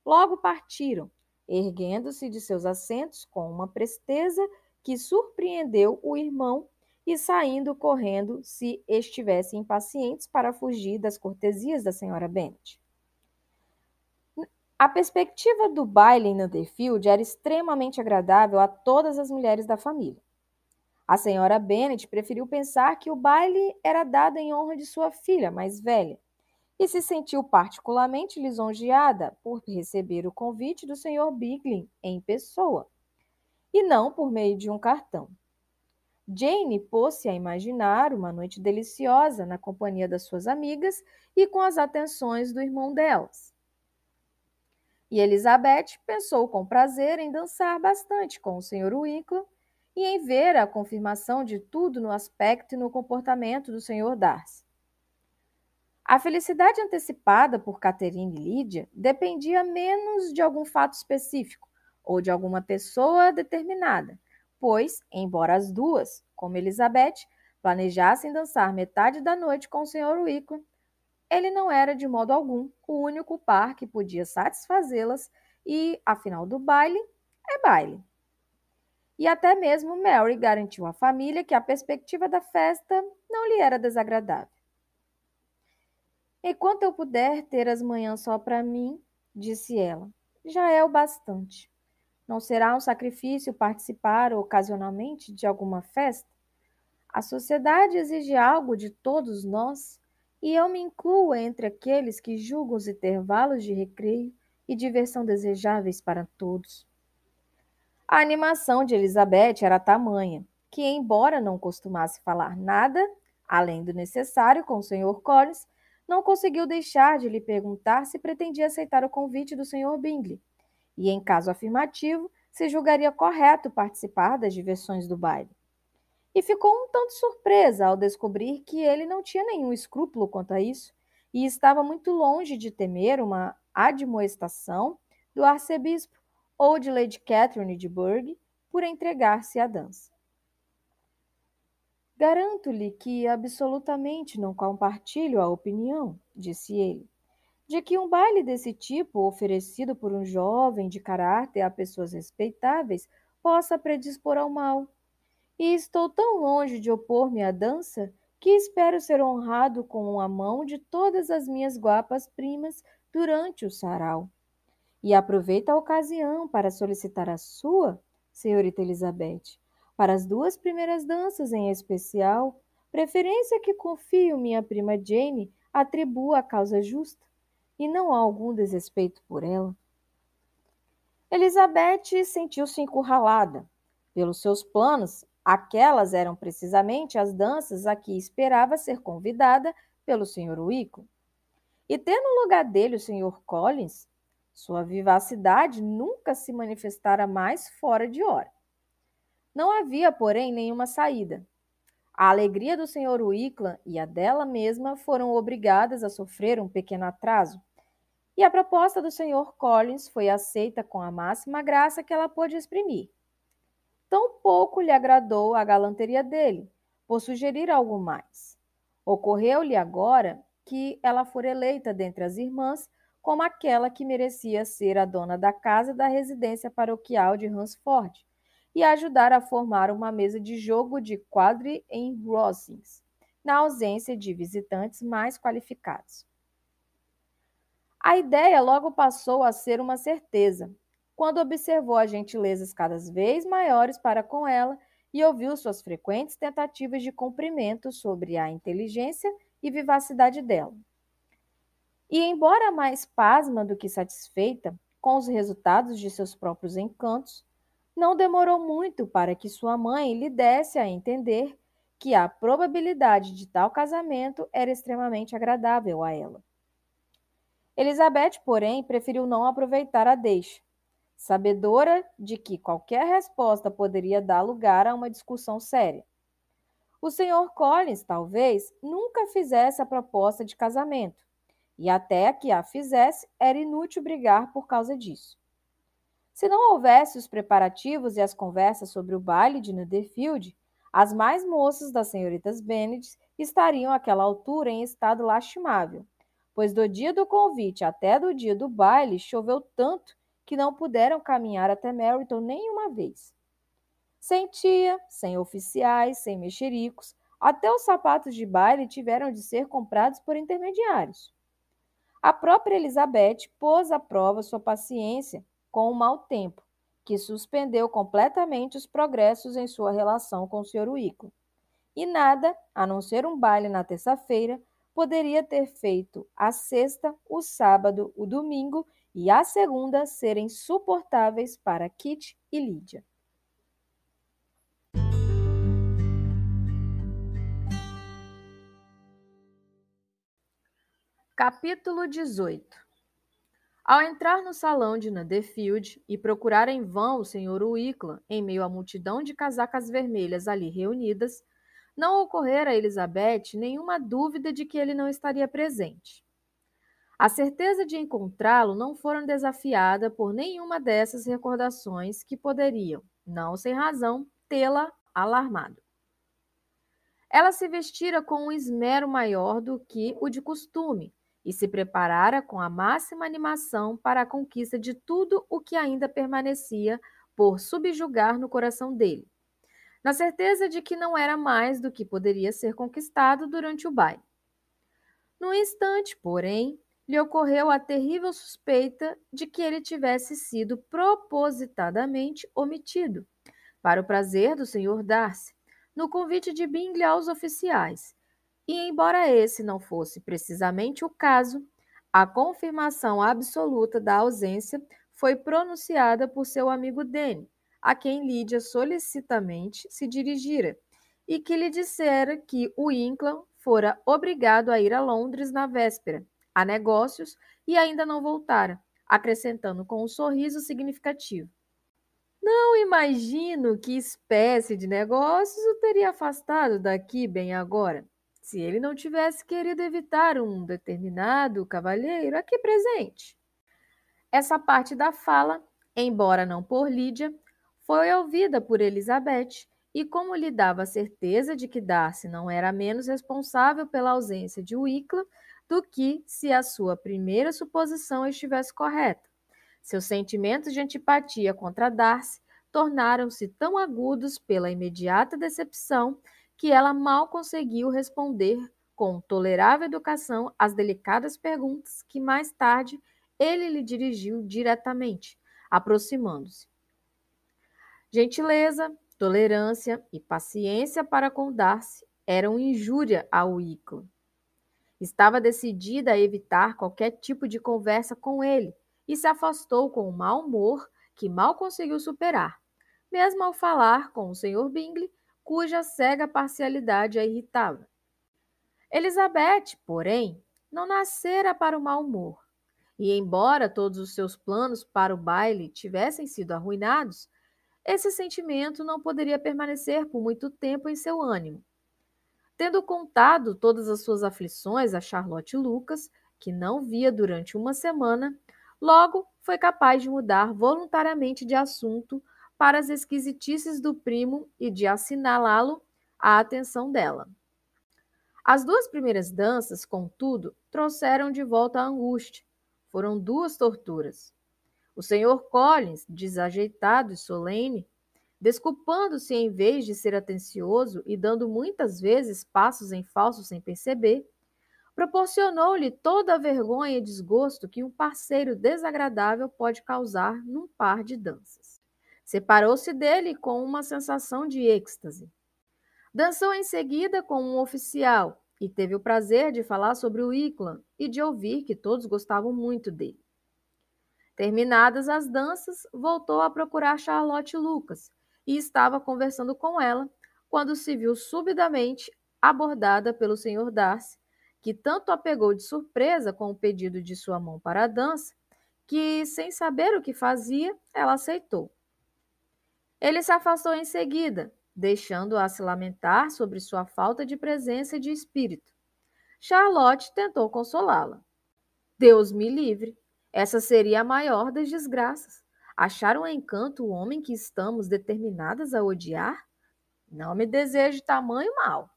A: Logo partiram, erguendo-se de seus assentos com uma presteza que surpreendeu o irmão e saindo correndo se estivessem impacientes para fugir das cortesias da senhora Bennet. A perspectiva do baile em Nutterfield era extremamente agradável a todas as mulheres da família. A senhora Bennet preferiu pensar que o baile era dado em honra de sua filha mais velha e se sentiu particularmente lisonjeada por receber o convite do senhor Biglin em pessoa e não por meio de um cartão. Jane pôs-se a imaginar uma noite deliciosa na companhia das suas amigas e com as atenções do irmão delas. E Elizabeth pensou com prazer em dançar bastante com o Sr. Winkle e em ver a confirmação de tudo no aspecto e no comportamento do Sr. Darcy. A felicidade antecipada por Catherine e Lídia dependia menos de algum fato específico ou de alguma pessoa determinada, pois, embora as duas, como Elizabeth, planejassem dançar metade da noite com o Sr. Wickman, ele não era de modo algum o único par que podia satisfazê-las e, afinal do baile, é baile. E até mesmo Mary garantiu à família que a perspectiva da festa não lhe era desagradável. Enquanto eu puder ter as manhãs só para mim, disse ela, já é o bastante. Não será um sacrifício participar ocasionalmente de alguma festa? A sociedade exige algo de todos nós. E eu me incluo entre aqueles que julgam os intervalos de recreio e diversão desejáveis para todos. A animação de Elizabeth era tamanha que, embora não costumasse falar nada, além do necessário com o Sr. Collins, não conseguiu deixar de lhe perguntar se pretendia aceitar o convite do Sr. Bingley, e, em caso afirmativo, se julgaria correto participar das diversões do baile e ficou um tanto surpresa ao descobrir que ele não tinha nenhum escrúpulo quanto a isso e estava muito longe de temer uma admoestação do arcebispo ou de Lady Catherine de Bourgh por entregar-se à dança. Garanto-lhe que absolutamente não compartilho a opinião, disse ele, de que um baile desse tipo, oferecido por um jovem de caráter a pessoas respeitáveis, possa predispor ao mal e estou tão longe de opor-me à dança que espero ser honrado com a mão de todas as minhas guapas primas durante o sarau. E aproveita a ocasião para solicitar a sua, senhorita Elizabeth, para as duas primeiras danças em especial, preferência que confio minha prima Jane atribua à causa justa, e não há algum desrespeito por ela. Elizabeth sentiu-se encurralada pelos seus planos Aquelas eram precisamente as danças a que esperava ser convidada pelo Sr. Wico. E ter no lugar dele o Sr. Collins, sua vivacidade nunca se manifestara mais fora de hora. Não havia, porém, nenhuma saída. A alegria do Sr. Wickland e a dela mesma foram obrigadas a sofrer um pequeno atraso, e a proposta do Sr. Collins foi aceita com a máxima graça que ela pôde exprimir. Tampouco lhe agradou a galanteria dele, por sugerir algo mais. Ocorreu-lhe agora que ela for eleita dentre as irmãs como aquela que merecia ser a dona da casa da residência paroquial de Hansford e ajudar a formar uma mesa de jogo de quadre em Rosings, na ausência de visitantes mais qualificados. A ideia logo passou a ser uma certeza, quando observou a gentilezas cada vez maiores para com ela e ouviu suas frequentes tentativas de cumprimento sobre a inteligência e vivacidade dela. E, embora mais pasma do que satisfeita com os resultados de seus próprios encantos, não demorou muito para que sua mãe lhe desse a entender que a probabilidade de tal casamento era extremamente agradável a ela. Elizabeth, porém, preferiu não aproveitar a deixa, sabedora de que qualquer resposta poderia dar lugar a uma discussão séria. O Sr. Collins, talvez, nunca fizesse a proposta de casamento, e até que a fizesse, era inútil brigar por causa disso. Se não houvesse os preparativos e as conversas sobre o baile de Netherfield, as mais moças das senhoritas Bennet estariam àquela altura em estado lastimável, pois do dia do convite até do dia do baile choveu tanto que não puderam caminhar até Meryton nenhuma vez. Sem tia, sem oficiais, sem mexericos, até os sapatos de baile tiveram de ser comprados por intermediários. A própria Elizabeth pôs à prova sua paciência com o mau tempo, que suspendeu completamente os progressos em sua relação com o Sr. Wicklow. E nada, a não ser um baile na terça-feira, poderia ter feito a sexta, o sábado, o domingo e a segunda ser insuportáveis para Kit e Lydia. Capítulo 18 Ao entrar no salão de Netherfield e procurar em vão o Sr. Wicklan, em meio à multidão de casacas vermelhas ali reunidas, não ocorrera a Elizabeth nenhuma dúvida de que ele não estaria presente. A certeza de encontrá-lo não fora desafiada por nenhuma dessas recordações que poderiam, não sem razão, tê-la alarmado. Ela se vestira com um esmero maior do que o de costume e se preparara com a máxima animação para a conquista de tudo o que ainda permanecia por subjugar no coração dele, na certeza de que não era mais do que poderia ser conquistado durante o baile. No instante, porém, lhe ocorreu a terrível suspeita de que ele tivesse sido propositadamente omitido, para o prazer do senhor Darcy, no convite de Bingley aos oficiais. E, embora esse não fosse precisamente o caso, a confirmação absoluta da ausência foi pronunciada por seu amigo Danny, a quem Lídia solicitamente se dirigira, e que lhe dissera que o Inclan fora obrigado a ir a Londres na véspera, a negócios e ainda não voltara, acrescentando com um sorriso significativo. Não imagino que espécie de negócios o teria afastado daqui bem agora, se ele não tivesse querido evitar um determinado cavalheiro aqui presente. Essa parte da fala, embora não por Lídia, foi ouvida por Elizabeth, e como lhe dava a certeza de que Darcy não era menos responsável pela ausência de Wickham, do que se a sua primeira suposição estivesse correta. Seus sentimentos de antipatia contra Darcy tornaram-se tão agudos pela imediata decepção que ela mal conseguiu responder com tolerável educação às delicadas perguntas que mais tarde ele lhe dirigiu diretamente, aproximando-se. Gentileza, tolerância e paciência para com Darcy eram injúria ao Icla. Estava decidida a evitar qualquer tipo de conversa com ele e se afastou com um mau humor que mal conseguiu superar, mesmo ao falar com o Sr. Bingley, cuja cega parcialidade a irritava. Elizabeth, porém, não nascera para o mau humor. E, embora todos os seus planos para o baile tivessem sido arruinados, esse sentimento não poderia permanecer por muito tempo em seu ânimo. Tendo contado todas as suas aflições a Charlotte Lucas, que não via durante uma semana, logo foi capaz de mudar voluntariamente de assunto para as esquisitices do primo e de assinalá-lo à atenção dela. As duas primeiras danças, contudo, trouxeram de volta a angústia. Foram duas torturas. O senhor Collins, desajeitado e solene, desculpando-se em vez de ser atencioso e dando muitas vezes passos em falso sem perceber, proporcionou-lhe toda a vergonha e desgosto que um parceiro desagradável pode causar num par de danças. Separou-se dele com uma sensação de êxtase. Dançou em seguida com um oficial e teve o prazer de falar sobre o Iclan e de ouvir que todos gostavam muito dele. Terminadas as danças, voltou a procurar Charlotte Lucas, e estava conversando com ela quando se viu subitamente abordada pelo senhor Darcy, que tanto a pegou de surpresa com o pedido de sua mão para a dança, que, sem saber o que fazia, ela aceitou. Ele se afastou em seguida, deixando-a se lamentar sobre sua falta de presença e de espírito. Charlotte tentou consolá-la. Deus me livre, essa seria a maior das desgraças. Achar um encanto o homem que estamos determinadas a odiar? Não me deseje tamanho mal.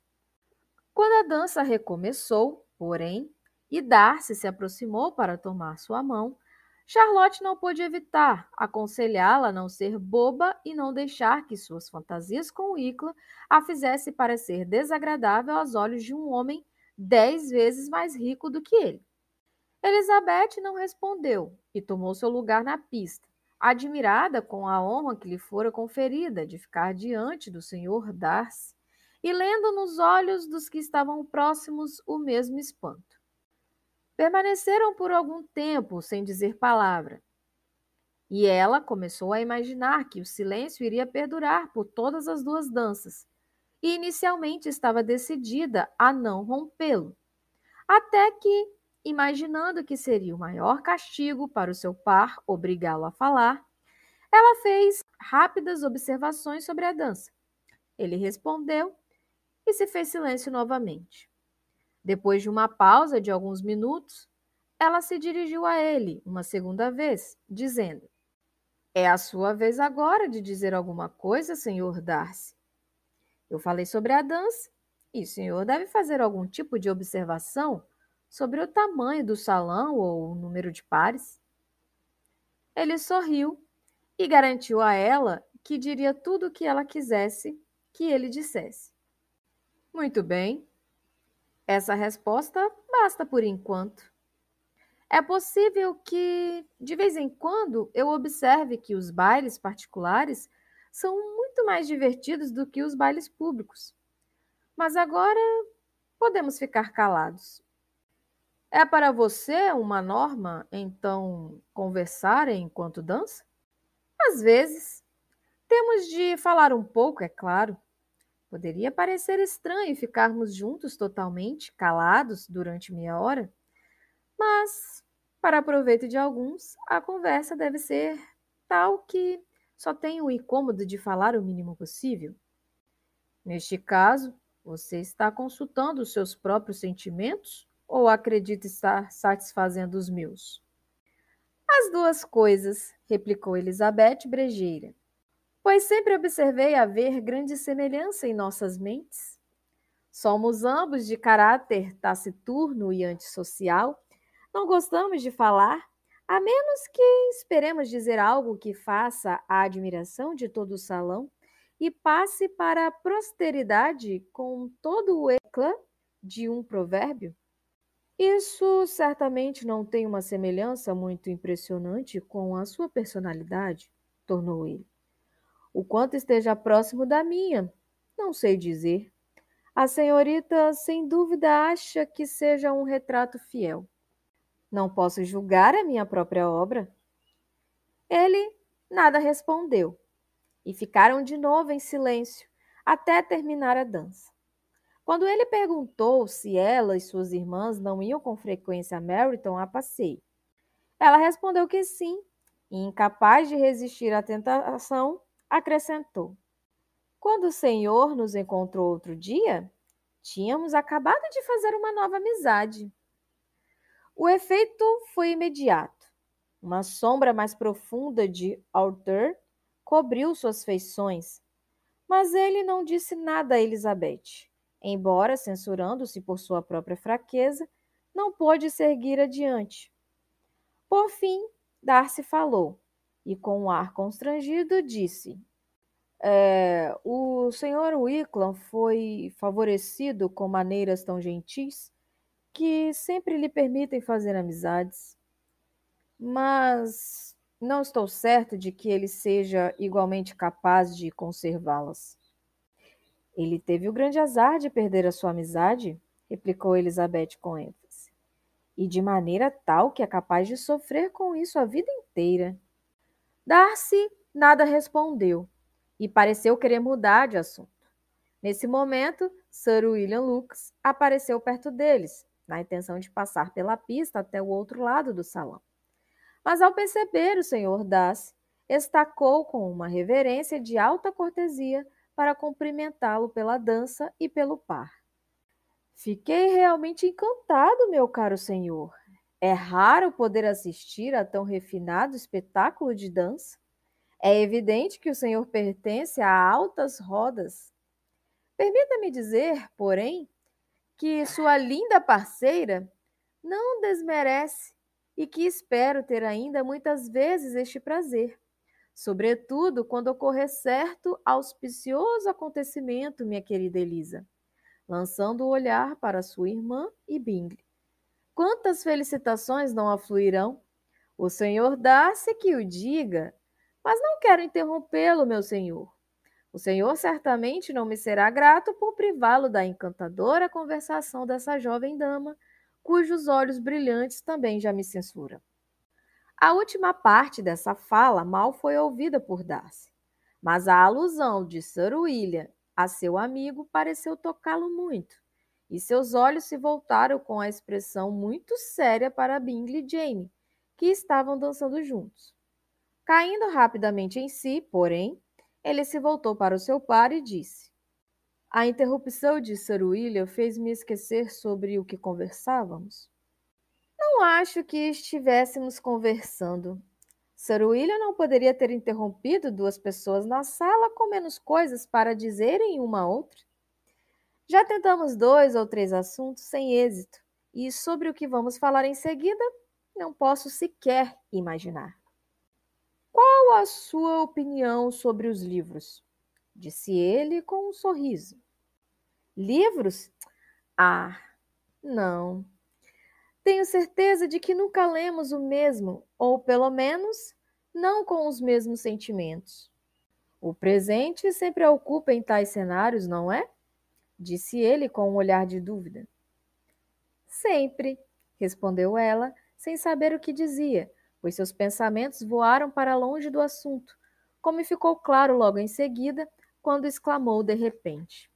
A: Quando a dança recomeçou, porém, e Darcy se aproximou para tomar sua mão, Charlotte não pôde evitar aconselhá-la a não ser boba e não deixar que suas fantasias com o a fizesse parecer desagradável aos olhos de um homem dez vezes mais rico do que ele. Elizabeth não respondeu e tomou seu lugar na pista, admirada com a honra que lhe fora conferida de ficar diante do senhor Darcy, e lendo nos olhos dos que estavam próximos o mesmo espanto. Permaneceram por algum tempo sem dizer palavra, e ela começou a imaginar que o silêncio iria perdurar por todas as duas danças, e inicialmente estava decidida a não rompê-lo, até que imaginando que seria o maior castigo para o seu par obrigá-lo a falar, ela fez rápidas observações sobre a dança. Ele respondeu e se fez silêncio novamente. Depois de uma pausa de alguns minutos, ela se dirigiu a ele uma segunda vez, dizendo: É a sua vez agora de dizer alguma coisa, senhor Darcy. Eu falei sobre a dança e o senhor deve fazer algum tipo de observação sobre o tamanho do salão ou o número de pares. Ele sorriu e garantiu a ela que diria tudo o que ela quisesse que ele dissesse. Muito bem. Essa resposta basta por enquanto. É possível que, de vez em quando, eu observe que os bailes particulares são muito mais divertidos do que os bailes públicos. Mas agora podemos ficar calados. É para você uma norma, então, conversar enquanto dança? Às vezes. Temos de falar um pouco, é claro. Poderia parecer estranho ficarmos juntos totalmente, calados, durante meia hora, mas, para proveito de alguns, a conversa deve ser tal que só tenho o incômodo de falar o mínimo possível. Neste caso, você está consultando os seus próprios sentimentos ou acredito estar satisfazendo os meus? As duas coisas, replicou Elizabeth Brejeira, pois sempre observei haver grande semelhança em nossas mentes. Somos ambos de caráter taciturno e antissocial, não gostamos de falar, a menos que esperemos dizer algo que faça a admiração de todo o salão e passe para a posteridade com todo o eclã de um provérbio? Isso certamente não tem uma semelhança muito impressionante com a sua personalidade, tornou ele. O quanto esteja próximo da minha, não sei dizer. A senhorita, sem dúvida, acha que seja um retrato fiel. Não posso julgar a minha própria obra. Ele nada respondeu e ficaram de novo em silêncio até terminar a dança. Quando ele perguntou se ela e suas irmãs não iam com frequência a Meryton a passeio, ela respondeu que sim, e, incapaz de resistir à tentação, acrescentou: Quando o Senhor nos encontrou outro dia, tínhamos acabado de fazer uma nova amizade. O efeito foi imediato. Uma sombra mais profunda de Arthur cobriu suas feições, mas ele não disse nada a Elizabeth embora censurando-se por sua própria fraqueza, não pôde seguir adiante. Por fim, Darcy falou e, com um ar constrangido, disse: é, O senhor Wicklam foi favorecido com maneiras tão gentis que sempre lhe permitem fazer amizades. Mas não estou certo de que ele seja igualmente capaz de conservá-las. Ele teve o grande azar de perder a sua amizade, replicou Elizabeth com ênfase, e de maneira tal que é capaz de sofrer com isso a vida inteira. Darcy nada respondeu e pareceu querer mudar de assunto. Nesse momento, Sir William Lucas apareceu perto deles, na intenção de passar pela pista até o outro lado do salão. Mas ao perceber o senhor Darcy, estacou com uma reverência de alta cortesia para cumprimentá-lo pela dança e pelo par. Fiquei realmente encantado, meu caro senhor. É raro poder assistir a tão refinado espetáculo de dança. É evidente que o senhor pertence a altas rodas. Permita-me dizer, porém, que sua linda parceira não desmerece e que espero ter ainda muitas vezes este prazer sobretudo quando ocorrer certo auspicioso acontecimento, minha querida Elisa, lançando o olhar para sua irmã e Bingley. Quantas felicitações não afluirão? O senhor dá-se que o diga, mas não quero interrompê-lo, meu senhor. O senhor certamente não me será grato por privá-lo da encantadora conversação dessa jovem dama, cujos olhos brilhantes também já me censuram. A última parte dessa fala mal foi ouvida por Darcy, mas a alusão de Sir William a seu amigo pareceu tocá-lo muito, e seus olhos se voltaram com a expressão muito séria para Bingley e Jane, que estavam dançando juntos. Caindo rapidamente em si, porém, ele se voltou para o seu par e disse: A interrupção de Sir William fez-me esquecer sobre o que conversávamos. Não acho que estivéssemos conversando. Sir William não poderia ter interrompido duas pessoas na sala com menos coisas para dizerem uma a outra. Já tentamos dois ou três assuntos sem êxito, e sobre o que vamos falar em seguida, não posso sequer imaginar. Qual a sua opinião sobre os livros? Disse ele com um sorriso. Livros? Ah, não. Tenho certeza de que nunca lemos o mesmo, ou pelo menos não com os mesmos sentimentos. O presente sempre ocupa em tais cenários, não é? disse ele com um olhar de dúvida. Sempre, respondeu ela, sem saber o que dizia, pois seus pensamentos voaram para longe do assunto, como ficou claro logo em seguida, quando exclamou de repente: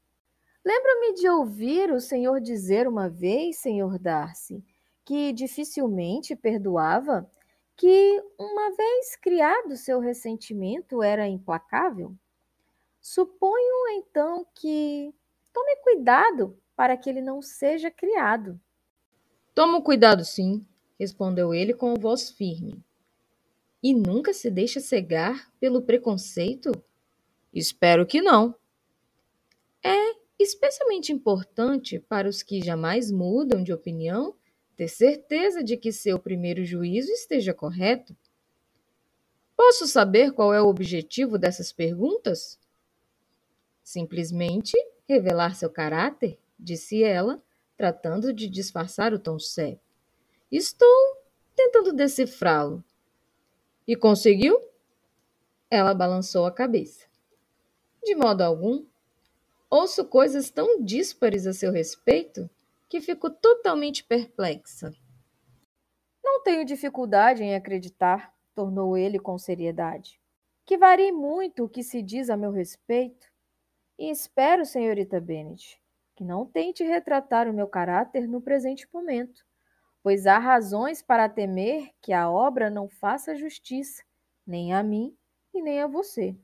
A: Lembro-me de ouvir o senhor dizer uma vez, senhor Darcy, que dificilmente perdoava, que, uma vez criado seu ressentimento, era implacável? Suponho então que tome cuidado para que ele não seja criado. Tomo cuidado, sim, respondeu ele com voz firme. E nunca se deixa cegar pelo preconceito? Espero que não. É especialmente importante para os que jamais mudam de opinião ter certeza de que seu primeiro juízo esteja correto? Posso saber qual é o objetivo dessas perguntas? Simplesmente revelar seu caráter, disse ela, tratando de disfarçar o tom sério. Estou tentando decifrá-lo. E conseguiu? Ela balançou a cabeça. De modo algum, ouço coisas tão díspares a seu respeito que fico totalmente perplexa. Não tenho dificuldade em acreditar, tornou ele com seriedade, que varie muito o que se diz a meu respeito. E espero, senhorita Bennet, que não tente retratar o meu caráter no presente momento, pois há razões para temer que a obra não faça justiça, nem a mim e nem a você.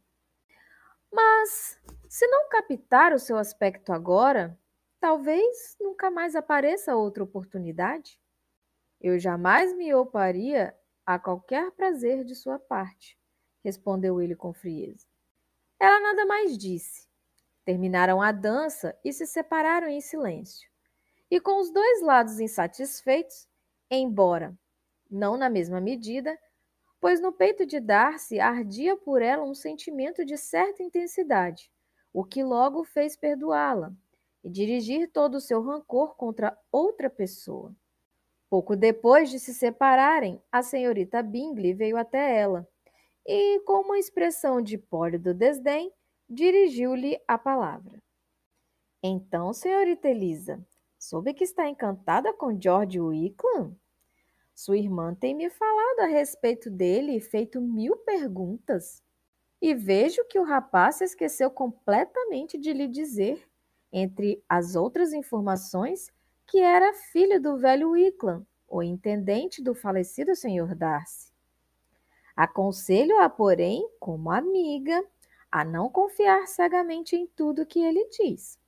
A: Mas, se não captar o seu aspecto agora, talvez nunca mais apareça outra oportunidade. Eu jamais me oparia a qualquer prazer de sua parte, respondeu ele com frieza. Ela nada mais disse. Terminaram a dança e se separaram em silêncio. E com os dois lados insatisfeitos, embora não na mesma medida, pois no peito de Darcy ardia por ela um sentimento de certa intensidade, o que logo fez perdoá-la, e dirigir todo o seu rancor contra outra pessoa. Pouco depois de se separarem, a senhorita Bingley veio até ela e, com uma expressão de pólido desdém, dirigiu-lhe a palavra. Então, senhorita Elisa, soube que está encantada com George Wickham? Sua irmã tem me falado a respeito dele e feito mil perguntas. E vejo que o rapaz se esqueceu completamente de lhe dizer entre as outras informações, que era filho do velho Wicklan, o intendente do falecido senhor Darcy. Aconselho-a, porém, como amiga, a não confiar cegamente em tudo que ele diz.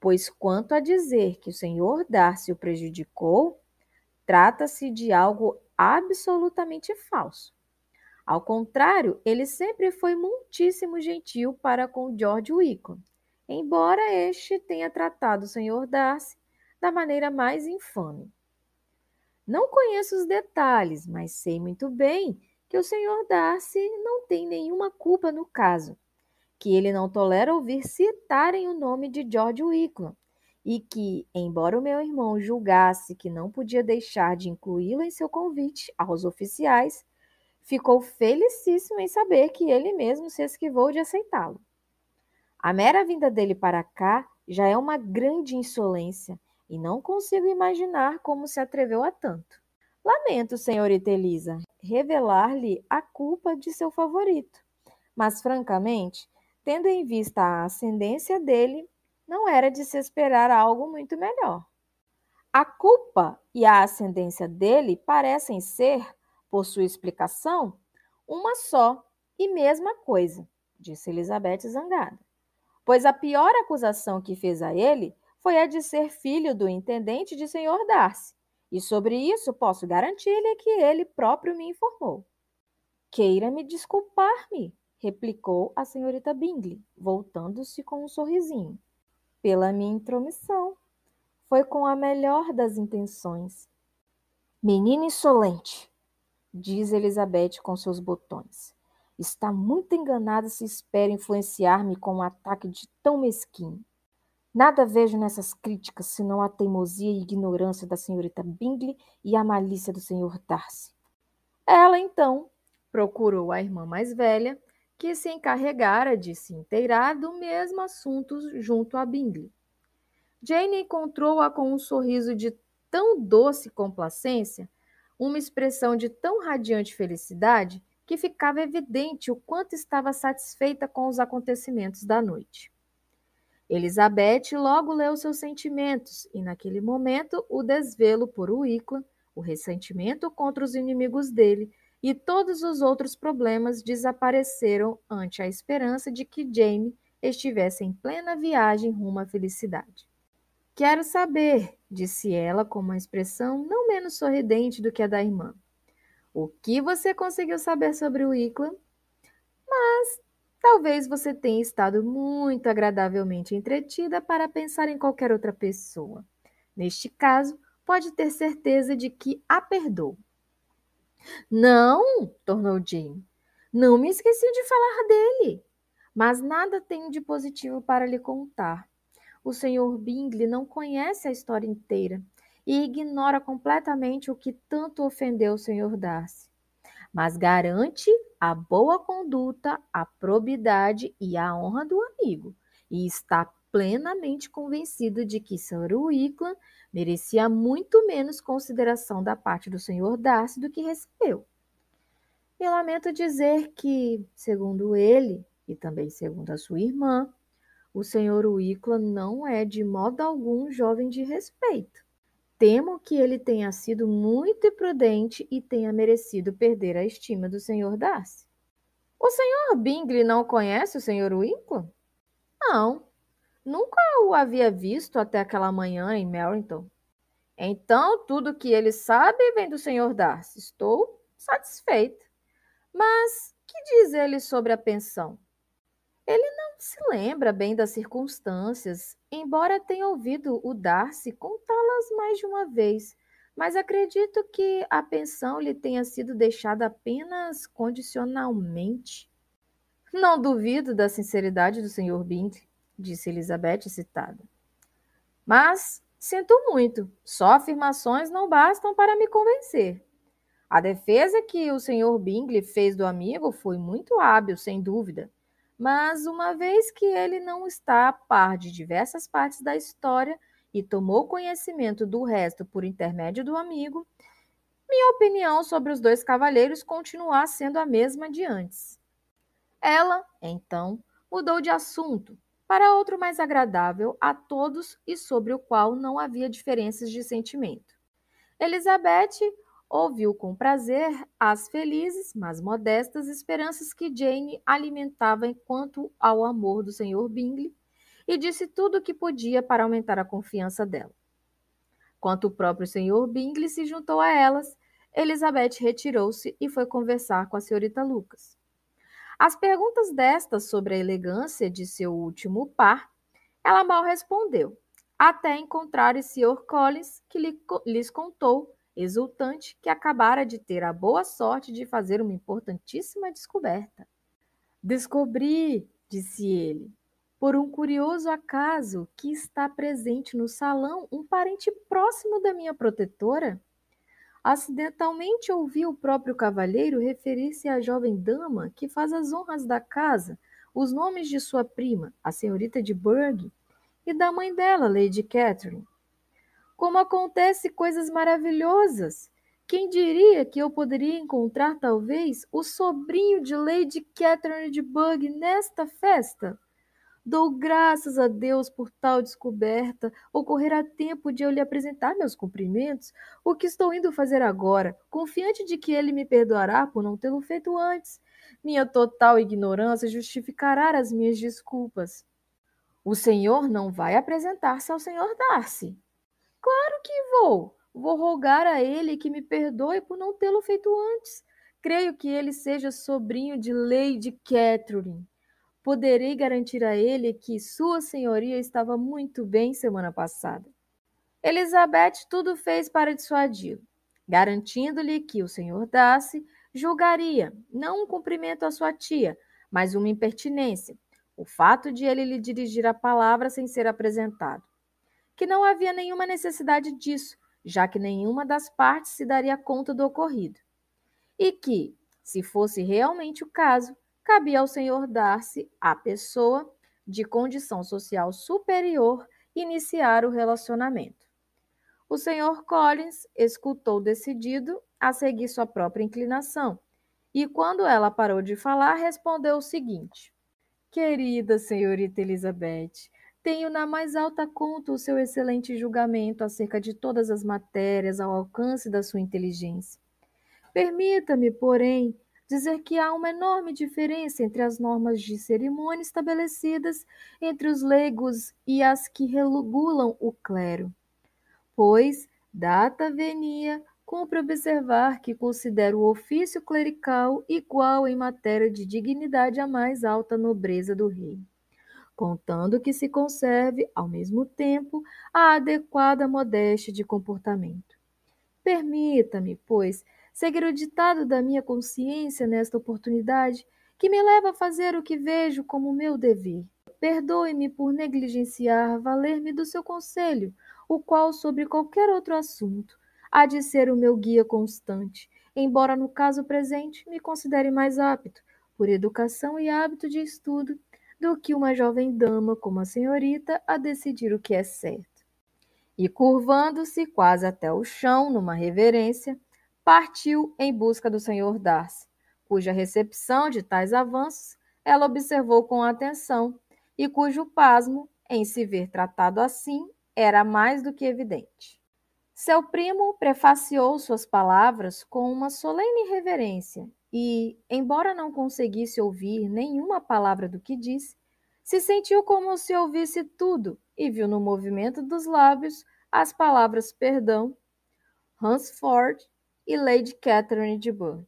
A: Pois quanto a dizer que o senhor Darcy o prejudicou, trata-se de algo absolutamente falso. Ao contrário, ele sempre foi muitíssimo gentil para com George Wickham, embora este tenha tratado o senhor Darcy da maneira mais infame. Não conheço os detalhes, mas sei muito bem que o senhor Darcy não tem nenhuma culpa no caso, que ele não tolera ouvir citarem o nome de George Wickham e que, embora o meu irmão julgasse que não podia deixar de incluí-lo em seu convite aos oficiais, ficou felicíssimo em saber que ele mesmo se esquivou de aceitá-lo. A mera vinda dele para cá já é uma grande insolência e não consigo imaginar como se atreveu a tanto. Lamento, senhorita Elisa, revelar-lhe a culpa de seu favorito, mas francamente, tendo em vista a ascendência dele, não era de se esperar algo muito melhor. A culpa e a ascendência dele parecem ser, por sua explicação, uma só e mesma coisa, disse Elizabeth zangada pois a pior acusação que fez a ele foi a de ser filho do intendente de senhor Darcy, e sobre isso posso garantir-lhe que ele próprio me informou. Queira-me desculpar-me, replicou a senhorita Bingley, voltando-se com um sorrisinho. Pela minha intromissão. Foi com a melhor das intenções. Menina insolente, diz Elizabeth com seus botões. Está muito enganada se espera influenciar-me com um ataque de tão mesquinho. Nada vejo nessas críticas senão a teimosia e ignorância da senhorita Bingley e a malícia do senhor Darcy. Ela, então, procurou a irmã mais velha, que se encarregara de se inteirar do mesmo assunto junto a Bingley. Jane encontrou-a com um sorriso de tão doce complacência, uma expressão de tão radiante felicidade, que ficava evidente o quanto estava satisfeita com os acontecimentos da noite. Elizabeth logo leu seus sentimentos e, naquele momento, o desvelo por Wicklan, o ressentimento contra os inimigos dele e todos os outros problemas desapareceram ante a esperança de que Jamie estivesse em plena viagem rumo à felicidade. Quero saber, disse ela com uma expressão não menos sorridente do que a da irmã o que você conseguiu saber sobre o ICLA, mas talvez você tenha estado muito agradavelmente entretida para pensar em qualquer outra pessoa. Neste caso, pode ter certeza de que a perdoou. Não, tornou Jane. Não me esqueci de falar dele. Mas nada tenho de positivo para lhe contar. O senhor Bingley não conhece a história inteira e ignora completamente o que tanto ofendeu o senhor Darcy, mas garante a boa conduta, a probidade e a honra do amigo, e está plenamente convencido de que Senhor Wickland merecia muito menos consideração da parte do senhor Darcy do que recebeu. E lamento dizer que, segundo ele, e também segundo a sua irmã, o senhor Wickland não é de modo algum jovem de respeito. Temo que ele tenha sido muito imprudente e tenha merecido perder a estima do Sr. Darcy. O Sr. Bingley não conhece o Sr. Winkle? Não, nunca o havia visto até aquela manhã em Merrington. Então, tudo o que ele sabe vem do Sr. Darcy. Estou satisfeito. Mas que diz ele sobre a pensão? Ele não se lembra bem das circunstâncias Embora tenha ouvido o Darcy contá-las mais de uma vez, mas acredito que a pensão lhe tenha sido deixada apenas condicionalmente. Não duvido da sinceridade do Sr. Bingley, disse Elizabeth excitada. Mas sinto muito, só afirmações não bastam para me convencer. A defesa que o Sr. Bingley fez do amigo foi muito hábil, sem dúvida. Mas uma vez que ele não está a par de diversas partes da história e tomou conhecimento do resto por intermédio do amigo, minha opinião sobre os dois cavaleiros continua sendo a mesma de antes. Ela, então, mudou de assunto para outro mais agradável a todos e sobre o qual não havia diferenças de sentimento. Elizabeth Ouviu com prazer as felizes, mas modestas esperanças que Jane alimentava quanto ao amor do Sr. Bingley e disse tudo o que podia para aumentar a confiança dela. Quanto o próprio Sr. Bingley se juntou a elas, Elizabeth retirou-se e foi conversar com a senhorita Lucas. As perguntas destas sobre a elegância de seu último par, ela mal respondeu, até encontrar o Sr. Collins, que lhe, lhes contou exultante que acabara de ter a boa sorte de fazer uma importantíssima descoberta. Descobri, disse ele, por um curioso acaso que está presente no salão um parente próximo da minha protetora. Acidentalmente ouvi o próprio cavalheiro referir-se à jovem dama que faz as honras da casa, os nomes de sua prima, a senhorita de Burgh, e da mãe dela, Lady Catherine como acontece coisas maravilhosas. Quem diria que eu poderia encontrar talvez o sobrinho de Lady Catherine de Bug nesta festa? Dou graças a Deus por tal descoberta. Ocorrerá tempo de eu lhe apresentar meus cumprimentos. O que estou indo fazer agora, confiante de que ele me perdoará por não tê-lo feito antes. Minha total ignorância justificará as minhas desculpas. O senhor não vai apresentar-se ao senhor Darcy, Claro que vou. Vou rogar a ele que me perdoe por não tê-lo feito antes. Creio que ele seja sobrinho de Lady Catherine. Poderei garantir a ele que Sua Senhoria estava muito bem semana passada. Elizabeth tudo fez para dissuadi-lo, garantindo-lhe que o senhor Darcy julgaria não um cumprimento à sua tia, mas uma impertinência, o fato de ele lhe dirigir a palavra sem ser apresentado que não havia nenhuma necessidade disso, já que nenhuma das partes se daria conta do ocorrido. E que, se fosse realmente o caso, cabia ao senhor dar-se à pessoa de condição social superior iniciar o relacionamento. O senhor Collins escutou decidido a seguir sua própria inclinação, e quando ela parou de falar, respondeu o seguinte: Querida senhorita Elizabeth, tenho na mais alta conta o seu excelente julgamento acerca de todas as matérias ao alcance da sua inteligência. Permita-me, porém, dizer que há uma enorme diferença entre as normas de cerimônia estabelecidas entre os leigos e as que regulam o clero. Pois, data venia, cumpre observar que considero o ofício clerical igual em matéria de dignidade à mais alta nobreza do rei contando que se conserve, ao mesmo tempo, a adequada modéstia de comportamento. Permita-me, pois, seguir o ditado da minha consciência nesta oportunidade, que me leva a fazer o que vejo como meu dever. Perdoe-me por negligenciar valer-me do seu conselho, o qual, sobre qualquer outro assunto, há de ser o meu guia constante, embora no caso presente me considere mais apto, por educação e hábito de estudo, do que uma jovem dama como a senhorita a decidir o que é certo. E curvando-se quase até o chão, numa reverência, partiu em busca do senhor Darcy, cuja recepção de tais avanços ela observou com atenção e cujo pasmo em se ver tratado assim era mais do que evidente. Seu primo prefaciou suas palavras com uma solene reverência e, embora não conseguisse ouvir nenhuma palavra do que disse, se sentiu como se ouvisse tudo e viu no movimento dos lábios as palavras perdão, Hans Ford e Lady Catherine de Bourgh.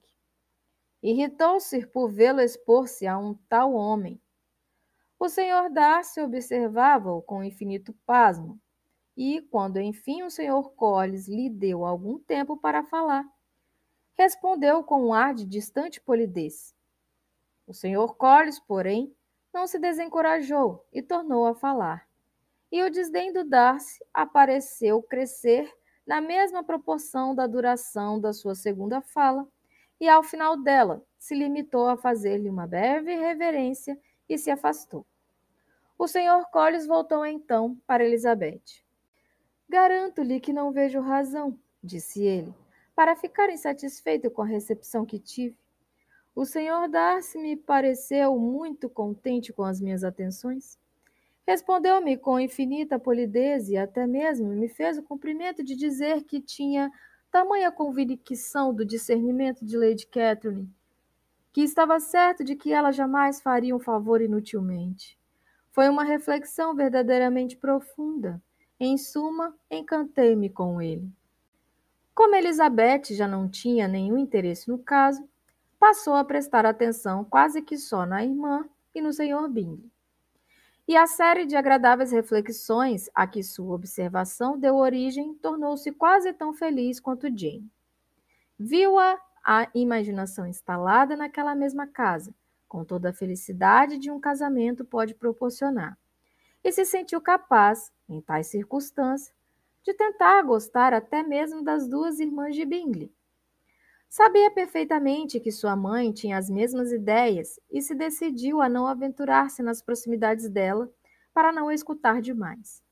A: Irritou-se por vê-lo expor-se a um tal homem. O senhor Darcy observava-o com infinito pasmo, e, quando enfim o senhor Collis lhe deu algum tempo para falar, respondeu com um ar de distante polidez. O senhor Collis, porém, não se desencorajou e tornou a falar. E o desdém do Darcy apareceu crescer na mesma proporção da duração da sua segunda fala, e ao final dela se limitou a fazer-lhe uma breve reverência e se afastou. O senhor Collis voltou então para Elizabeth. Garanto-lhe que não vejo razão, disse ele, para ficar insatisfeito com a recepção que tive. O senhor Darcy pareceu muito contente com as minhas atenções. Respondeu-me com infinita polidez e até mesmo me fez o cumprimento de dizer que tinha tamanha convicção do discernimento de Lady Catherine, que estava certo de que ela jamais faria um favor inutilmente. Foi uma reflexão verdadeiramente profunda. Em suma, encantei-me com ele. Como Elizabeth já não tinha nenhum interesse no caso, passou a prestar atenção quase que só na irmã e no Sr. Bingley. E a série de agradáveis reflexões a que sua observação deu origem tornou-se quase tão feliz quanto Jane. Viu-a a imaginação instalada naquela mesma casa, com toda a felicidade de um casamento pode proporcionar, e se sentiu capaz, em tais circunstâncias, de tentar gostar até mesmo das duas irmãs de Bingley. Sabia perfeitamente que sua mãe tinha as mesmas ideias e se decidiu a não aventurar-se nas proximidades dela para não escutar demais.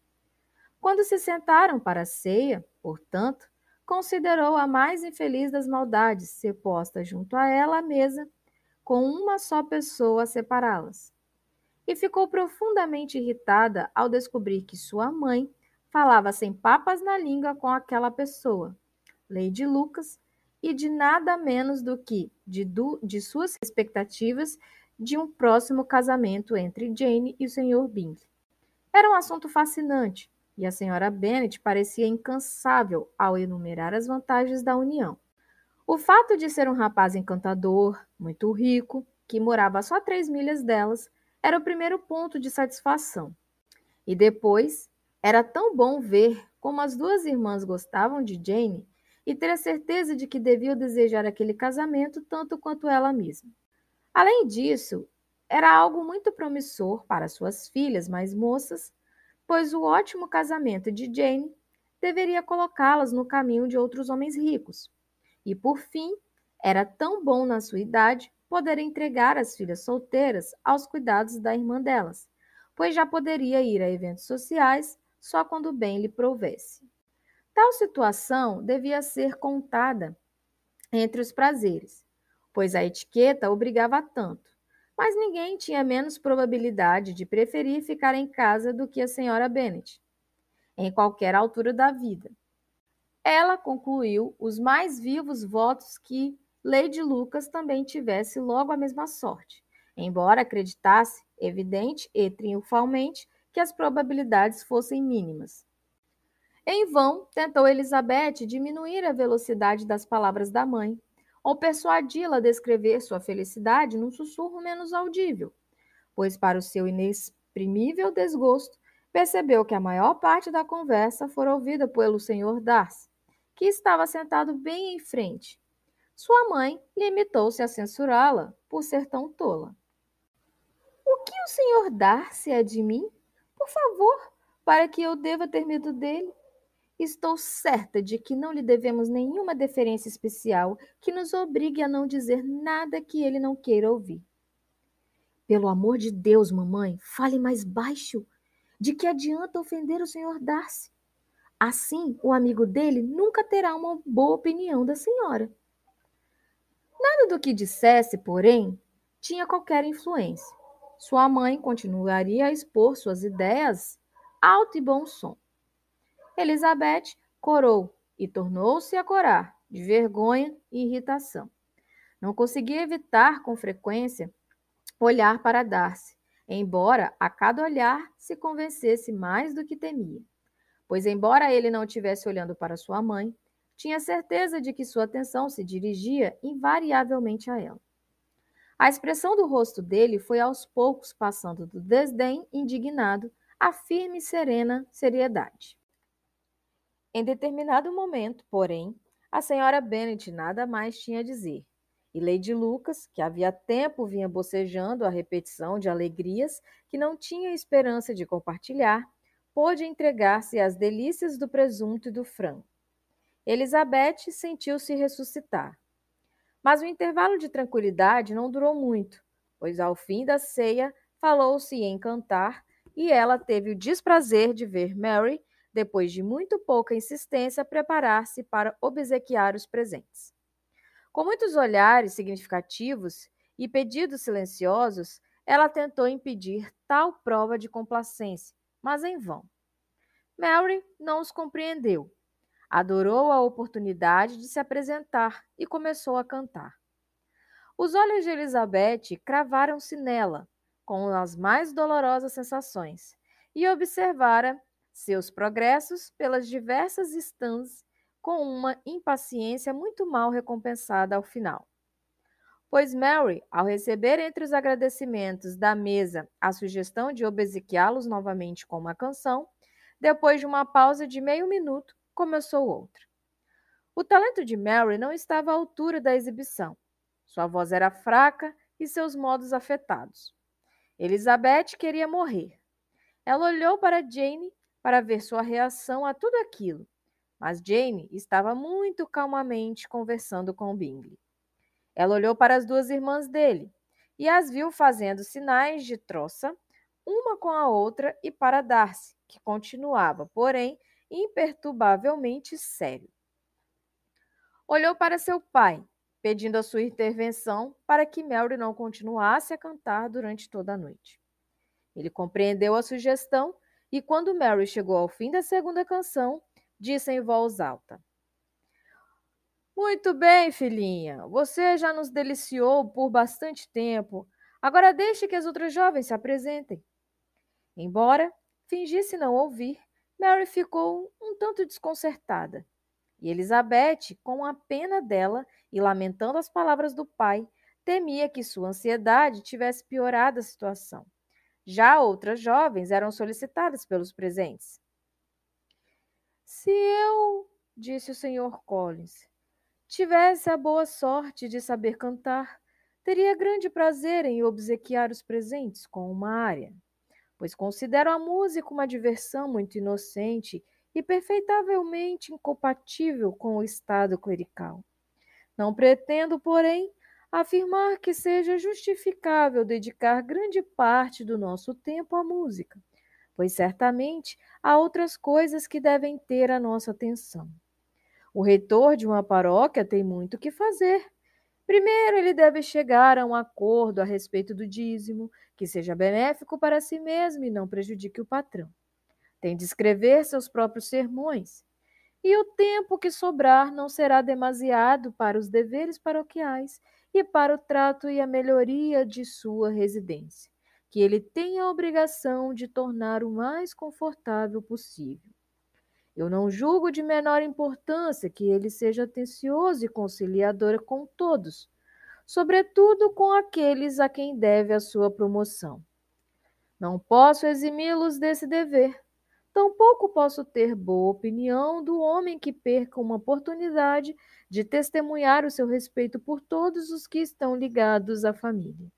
A: Quando se sentaram para a ceia, portanto, considerou a mais infeliz das maldades ser posta junto a ela à mesa, com uma só pessoa a separá-las. E ficou profundamente irritada ao descobrir que sua mãe falava sem assim, papas na língua com aquela pessoa. Lady de Lucas, e de nada menos do que de, de suas expectativas de um próximo casamento entre Jane e o Sr. Bing. Era um assunto fascinante, e a Sra. Bennet parecia incansável ao enumerar as vantagens da união. O fato de ser um rapaz encantador, muito rico, que morava a só três milhas delas, era o primeiro ponto de satisfação. E depois, era tão bom ver como as duas irmãs gostavam de Jane e ter a certeza de que deviam desejar aquele casamento tanto quanto ela mesma. Além disso, era algo muito promissor para suas filhas mais moças, pois o ótimo casamento de Jane deveria colocá-las no caminho de outros homens ricos. E por fim, era tão bom na sua idade poder entregar as filhas solteiras aos cuidados da irmã delas, pois já poderia ir a eventos sociais só quando bem lhe provesse. Tal situação devia ser contada entre os prazeres, pois a etiqueta obrigava tanto, mas ninguém tinha menos probabilidade de preferir ficar em casa do que a senhora Bennet, em qualquer altura da vida. Ela concluiu os mais vivos votos que Lady Lucas também tivesse logo a mesma sorte, embora acreditasse, evidente e triunfalmente, que as probabilidades fossem mínimas. Em vão, tentou Elizabeth diminuir a velocidade das palavras da mãe, ou persuadi-la a descrever sua felicidade num sussurro menos audível, pois, para o seu inexprimível desgosto, percebeu que a maior parte da conversa fora ouvida pelo senhor Darcy, que estava sentado bem em frente. Sua mãe limitou-se a censurá-la por ser tão tola. O que o senhor Darcy é de mim? por favor, para que eu deva ter medo dele? Estou certa de que não lhe devemos nenhuma deferência especial que nos obrigue a não dizer nada que ele não queira ouvir. Pelo amor de Deus, mamãe, fale mais baixo. De que adianta ofender o senhor Darcy? Assim, o amigo dele nunca terá uma boa opinião da senhora. Nada do que dissesse, porém, tinha qualquer influência. Sua mãe continuaria a expor suas ideias alto e bom som. Elizabeth corou e tornou-se a corar, de vergonha e irritação. Não conseguia evitar com frequência olhar para Darcy, embora a cada olhar se convencesse mais do que temia. Pois, embora ele não estivesse olhando para sua mãe, tinha certeza de que sua atenção se dirigia invariavelmente a ela. A expressão do rosto dele foi aos poucos passando do desdém indignado à firme e serena seriedade. Em determinado momento, porém, a senhora Bennet nada mais tinha a dizer, e Lady Lucas, que havia tempo vinha bocejando a repetição de alegrias que não tinha esperança de compartilhar, pôde entregar-se às delícias do presunto e do frango. Elizabeth sentiu-se ressuscitar. Mas o intervalo de tranquilidade não durou muito, pois ao fim da ceia falou-se em cantar e ela teve o desprazer de ver Mary, depois de muito pouca insistência, preparar-se para obsequiar os presentes. Com muitos olhares significativos e pedidos silenciosos, ela tentou impedir tal prova de complacência, mas em vão. Mary não os compreendeu Adorou a oportunidade de se apresentar e começou a cantar. Os olhos de Elizabeth cravaram-se nela, com as mais dolorosas sensações, e observara seus progressos pelas diversas estantes com uma impaciência muito mal recompensada ao final. Pois Mary, ao receber entre os agradecimentos da mesa a sugestão de obsequiá-los novamente com uma canção, depois de uma pausa de meio minuto, começou outra. O talento de Mary não estava à altura da exibição. Sua voz era fraca e seus modos afetados. Elizabeth queria morrer. Ela olhou para Jane para ver sua reação a tudo aquilo, mas Jane estava muito calmamente conversando com Bingley. Ela olhou para as duas irmãs dele e as viu fazendo sinais de troça uma com a outra e para Darcy, que continuava, porém, imperturbavelmente sério. Olhou para seu pai, pedindo a sua intervenção para que Melry não continuasse a cantar durante toda a noite. Ele compreendeu a sugestão e, quando Mary chegou ao fim da segunda canção, disse em voz alta: Muito bem, filhinha, você já nos deliciou por bastante tempo. Agora deixe que as outras jovens se apresentem. Embora fingisse não ouvir, Mary ficou um tanto desconcertada. E Elizabeth, com a pena dela e lamentando as palavras do pai, temia que sua ansiedade tivesse piorado a situação. Já outras jovens eram solicitadas pelos presentes. Se eu, disse o senhor Collins, tivesse a boa sorte de saber cantar, teria grande prazer em obsequiar os presentes com uma área pois considero a música uma diversão muito inocente e perfeitavelmente incompatível com o Estado clerical. Não pretendo, porém, afirmar que seja justificável dedicar grande parte do nosso tempo à música, pois certamente há outras coisas que devem ter a nossa atenção. O reitor de uma paróquia tem muito que fazer. Primeiro, ele deve chegar a um acordo a respeito do dízimo, que seja benéfico para si mesmo e não prejudique o patrão. Tem de escrever seus próprios sermões, e o tempo que sobrar não será demasiado para os deveres paroquiais e para o trato e a melhoria de sua residência, que ele tem a obrigação de tornar o mais confortável possível. Eu não julgo de menor importância que ele seja atencioso e conciliador com todos, sobretudo com aqueles a quem deve a sua promoção. Não posso eximi-los desse dever. Tampouco posso ter boa opinião do homem que perca uma oportunidade de testemunhar o seu respeito por todos os que estão ligados à família.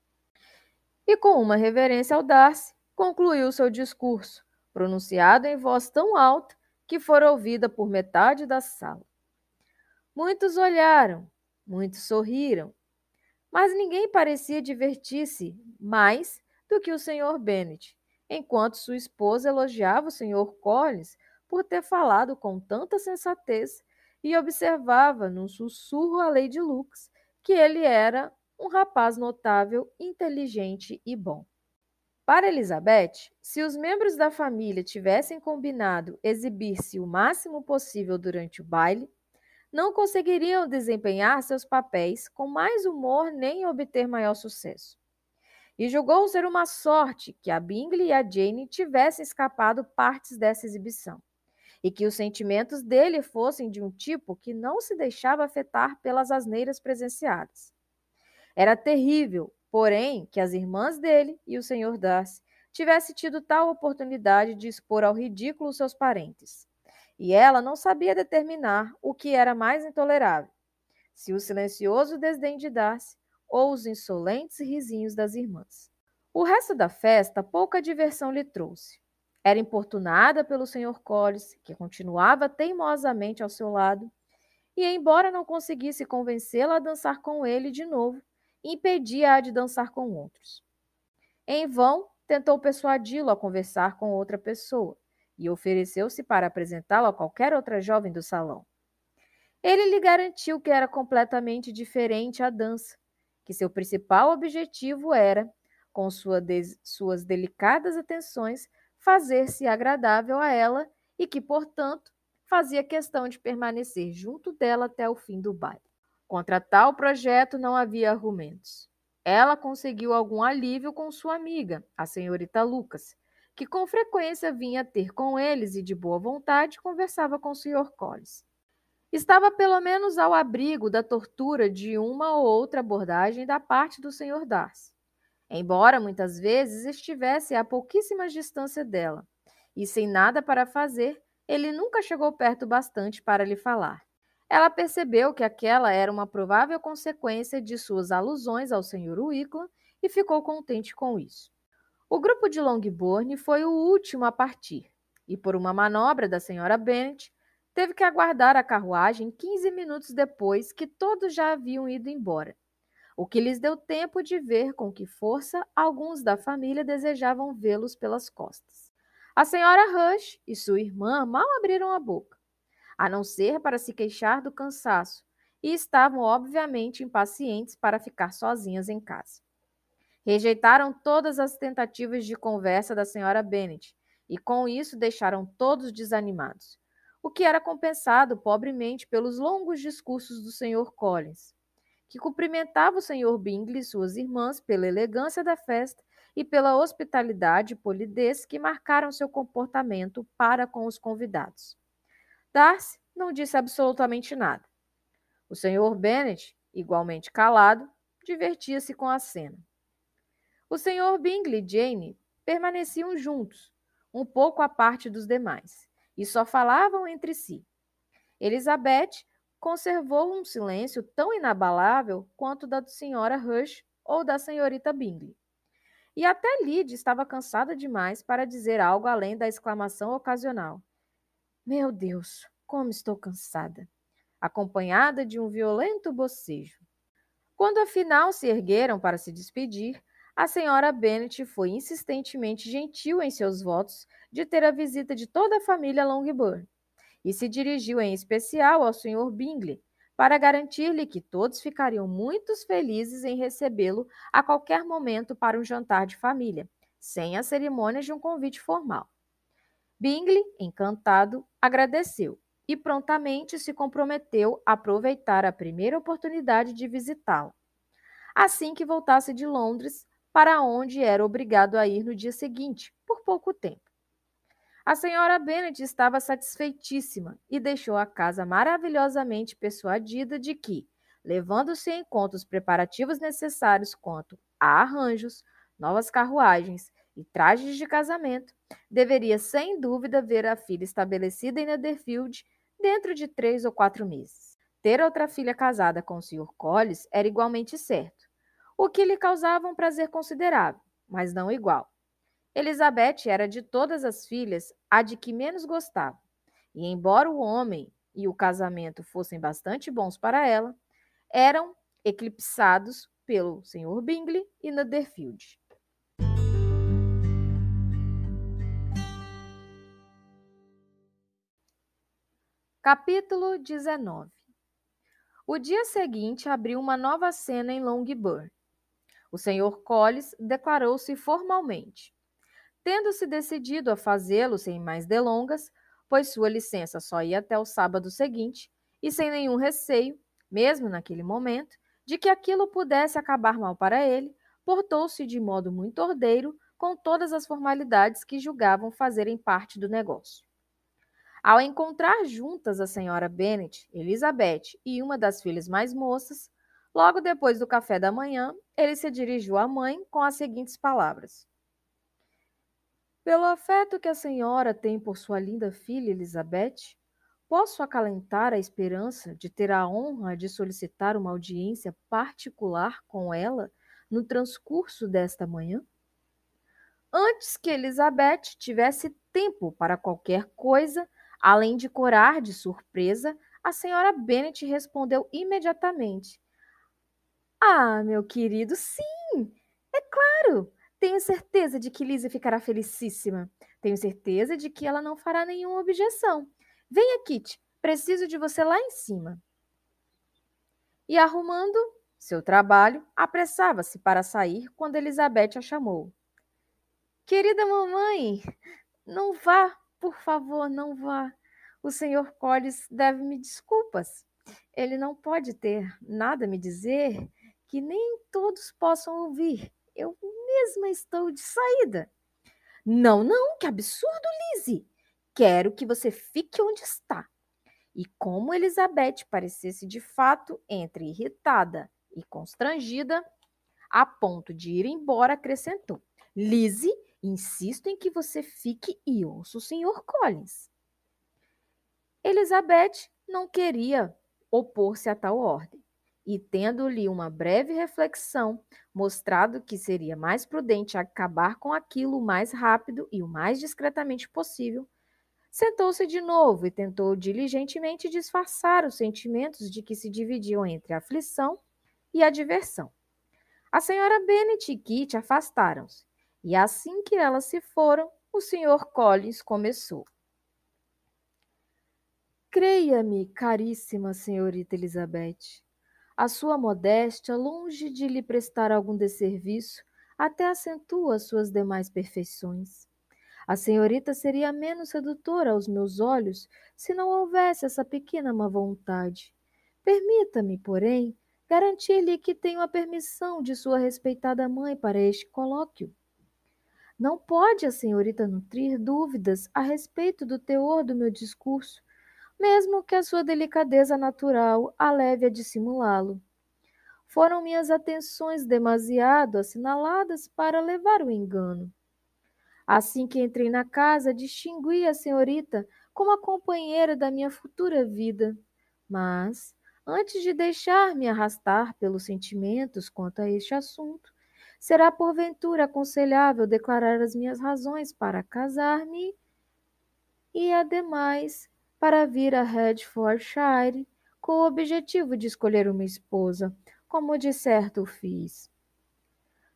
A: E com uma reverência ao Darcy, concluiu seu discurso, pronunciado em voz tão alta que fora ouvida por metade da sala. Muitos olharam, muitos sorriram, mas ninguém parecia divertir-se mais do que o Sr. Bennet, enquanto sua esposa elogiava o Sr. Collins por ter falado com tanta sensatez e observava num sussurro a Lady Lux que ele era um rapaz notável, inteligente e bom. Para Elizabeth, se os membros da família tivessem combinado exibir-se o máximo possível durante o baile, não conseguiriam desempenhar seus papéis com mais humor nem obter maior sucesso. E julgou ser uma sorte que a Bingley e a Jane tivessem escapado partes dessa exibição, e que os sentimentos dele fossem de um tipo que não se deixava afetar pelas asneiras presenciadas. Era terrível, porém, que as irmãs dele e o Sr. Darcy tivessem tido tal oportunidade de expor ao ridículo seus parentes e ela não sabia determinar o que era mais intolerável: se o silencioso desdém de Darcy ou os insolentes risinhos das irmãs. O resto da festa pouca diversão lhe trouxe. Era importunada pelo Sr. Collis, que continuava teimosamente ao seu lado, e, embora não conseguisse convencê-la a dançar com ele de novo, impedia-a de dançar com outros. Em vão, tentou persuadi-lo a conversar com outra pessoa, e ofereceu-se para apresentá-lo a qualquer outra jovem do salão. Ele lhe garantiu que era completamente diferente à dança, que seu principal objetivo era, com sua suas delicadas atenções, fazer-se agradável a ela e que, portanto, fazia questão de permanecer junto dela até o fim do baile. Contra tal projeto não havia argumentos. Ela conseguiu algum alívio com sua amiga, a senhorita Lucas, que com frequência vinha ter com eles e de boa vontade conversava com o Sr. Collins. Estava pelo menos ao abrigo da tortura de uma ou outra abordagem da parte do Sr. Darcy, embora muitas vezes estivesse a pouquíssima distância dela, e sem nada para fazer, ele nunca chegou perto bastante para lhe falar. Ela percebeu que aquela era uma provável consequência de suas alusões ao Sr. Wickland e ficou contente com isso. O grupo de Longbourn foi o último a partir, e por uma manobra da senhora Bennet, teve que aguardar a carruagem 15 minutos depois que todos já haviam ido embora, o que lhes deu tempo de ver com que força alguns da família desejavam vê-los pelas costas. A senhora Rush e sua irmã mal abriram a boca, a não ser para se queixar do cansaço, e estavam obviamente impacientes para ficar sozinhas em casa. Rejeitaram todas as tentativas de conversa da senhora Bennet e, com isso, deixaram todos desanimados, o que era compensado pobremente pelos longos discursos do senhor Collins, que cumprimentava o senhor Bingley e suas irmãs pela elegância da festa e pela hospitalidade e polidez que marcaram seu comportamento para com os convidados. Darcy não disse absolutamente nada. O senhor Bennet, igualmente calado, divertia-se com a cena. O Sr. Bingley e Jane permaneciam juntos, um pouco à parte dos demais, e só falavam entre si. Elizabeth conservou um silêncio tão inabalável quanto da senhora Rush ou da senhorita Bingley. E até Lyd estava cansada demais para dizer algo além da exclamação ocasional: Meu Deus, como estou cansada! acompanhada de um violento bocejo. Quando afinal se ergueram para se despedir, a senhora Bennet foi insistentemente gentil em seus votos de ter a visita de toda a família Longbourn e se dirigiu em especial ao senhor Bingley para garantir-lhe que todos ficariam muito felizes em recebê-lo a qualquer momento para um jantar de família, sem a cerimônia de um convite formal. Bingley, encantado, agradeceu e prontamente se comprometeu a aproveitar a primeira oportunidade de visitá-lo. Assim que voltasse de Londres, para onde era obrigado a ir no dia seguinte, por pouco tempo. A senhora Bennet estava satisfeitíssima e deixou a casa maravilhosamente persuadida de que, levando-se em conta os preparativos necessários quanto a arranjos, novas carruagens e trajes de casamento, deveria sem dúvida ver a filha estabelecida em Netherfield dentro de três ou quatro meses. Ter outra filha casada com o Sr. Collis era igualmente certo o que lhe causava um prazer considerável, mas não igual. Elizabeth era de todas as filhas a de que menos gostava, e embora o homem e o casamento fossem bastante bons para ela, eram eclipsados pelo Sr. Bingley e Netherfield. Capítulo 19 O dia seguinte abriu uma nova cena em Longbourn. O senhor Colles declarou-se formalmente. Tendo-se decidido a fazê-lo sem mais delongas, pois sua licença só ia até o sábado seguinte, e sem nenhum receio, mesmo naquele momento, de que aquilo pudesse acabar mal para ele, portou-se de modo muito ordeiro com todas as formalidades que julgavam fazerem parte do negócio. Ao encontrar juntas a senhora Bennet, Elizabeth e uma das filhas mais moças, Logo depois do café da manhã, ele se dirigiu à mãe com as seguintes palavras: Pelo afeto que a senhora tem por sua linda filha Elizabeth, posso acalentar a esperança de ter a honra de solicitar uma audiência particular com ela no transcurso desta manhã? Antes que Elizabeth tivesse tempo para qualquer coisa, além de corar de surpresa, a senhora Bennet respondeu imediatamente ah, meu querido, sim! É claro! Tenho certeza de que Lizzie ficará felicíssima. Tenho certeza de que ela não fará nenhuma objeção. Venha, Kit, preciso de você lá em cima. E arrumando seu trabalho, apressava-se para sair quando Elizabeth a chamou. Querida mamãe, não vá, por favor, não vá. O senhor Collis deve-me desculpas. Ele não pode ter nada a me dizer que nem todos possam ouvir. Eu mesma estou de saída. Não, não, que absurdo, Lizzie! Quero que você fique onde está. E como Elizabeth parecesse de fato entre irritada e constrangida, a ponto de ir embora, acrescentou: Lizzie, insisto em que você fique e ouça o Sr. Collins. Elizabeth não queria opor-se a tal ordem e tendo-lhe uma breve reflexão mostrado que seria mais prudente acabar com aquilo o mais rápido e o mais discretamente possível, sentou-se de novo e tentou diligentemente disfarçar os sentimentos de que se dividiam entre a aflição e a diversão. A senhora Bennet e Kit afastaram-se, e assim que elas se foram, o senhor Collins começou. Creia-me, caríssima senhorita Elizabeth, a sua modéstia, longe de lhe prestar algum desserviço, até acentua suas demais perfeições. A senhorita seria menos sedutora aos meus olhos se não houvesse essa pequena má vontade. Permita-me, porém, garantir-lhe que tenho a permissão de sua respeitada mãe para este colóquio. Não pode a senhorita nutrir dúvidas a respeito do teor do meu discurso, mesmo que a sua delicadeza natural a leve a dissimulá-lo. Foram minhas atenções demasiado assinaladas para levar o engano. Assim que entrei na casa, distingui a senhorita como a companheira da minha futura vida. Mas, antes de deixar-me arrastar pelos sentimentos quanto a este assunto, será porventura aconselhável declarar as minhas razões para casar-me e, ademais, para vir a Hertfordshire com o objetivo de escolher uma esposa, como de certo fiz.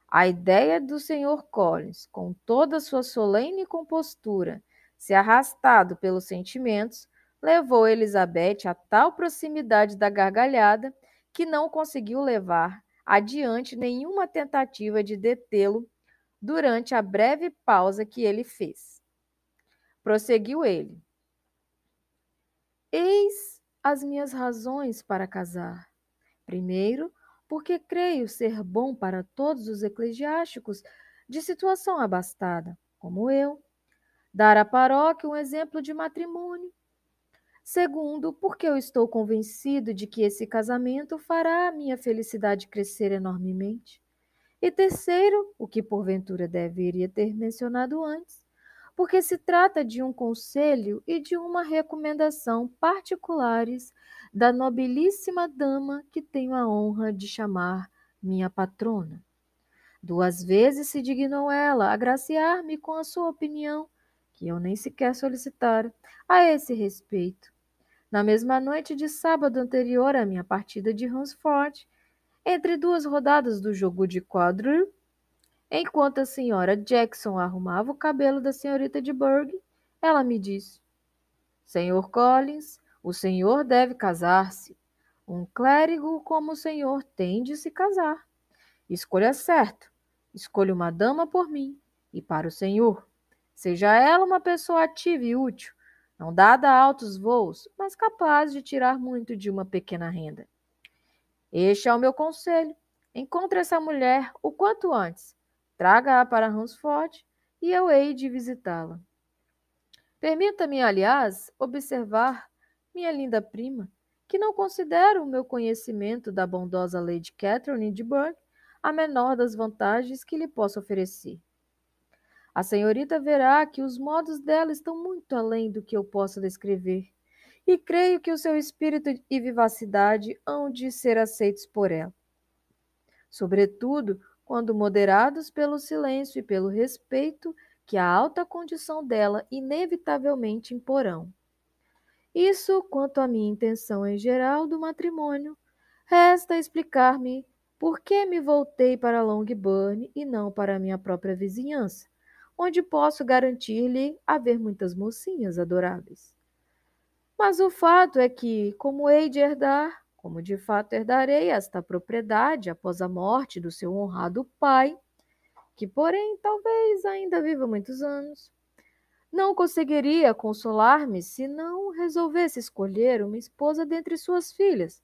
A: A ideia do Sr. Collins, com toda sua solene compostura, se arrastado pelos sentimentos, levou Elizabeth a tal proximidade da gargalhada que não conseguiu levar adiante nenhuma tentativa de detê-lo durante a breve pausa que ele fez. Prosseguiu ele. Eis as minhas razões para casar. Primeiro, porque creio ser bom para todos os eclesiásticos de situação abastada, como eu, dar à paróquia um exemplo de matrimônio. Segundo, porque eu estou convencido de que esse casamento fará a minha felicidade crescer enormemente. E terceiro, o que porventura deveria ter mencionado antes, porque se trata de um conselho e de uma recomendação particulares da nobilíssima dama que tenho a honra de chamar minha patrona. Duas vezes se dignou ela agraciar-me com a sua opinião, que eu nem sequer solicitara, a esse respeito. Na mesma noite de sábado anterior à minha partida de Hansford, entre duas rodadas do jogo de quadro, Enquanto a senhora Jackson arrumava o cabelo da senhorita de Burgh, ela me disse: Senhor Collins, o senhor deve casar-se. Um clérigo como o senhor tem de se casar. Escolha certo. Escolha uma dama por mim e para o senhor. Seja ela uma pessoa ativa e útil, não dada a altos voos, mas capaz de tirar muito de uma pequena renda. Este é o meu conselho. Encontre essa mulher o quanto antes Traga-a para Ransford e eu hei de visitá-la. Permita-me, aliás, observar, minha linda prima, que não considero o meu conhecimento da bondosa Lady Catherine de Bourgh a menor das vantagens que lhe posso oferecer. A senhorita verá que os modos dela estão muito além do que eu possa descrever, e creio que o seu espírito e vivacidade hão de ser aceitos por ela. Sobretudo, quando moderados pelo silêncio e pelo respeito que a alta condição dela inevitavelmente imporão. Isso quanto à minha intenção em geral do matrimônio. Resta explicar-me por que me voltei para Longburn e não para minha própria vizinhança, onde posso garantir-lhe haver muitas mocinhas adoráveis. Mas o fato é que, como hei de herdar, como de fato herdarei esta propriedade após a morte do seu honrado pai, que, porém, talvez ainda viva muitos anos. Não conseguiria consolar-me se não resolvesse escolher uma esposa dentre suas filhas,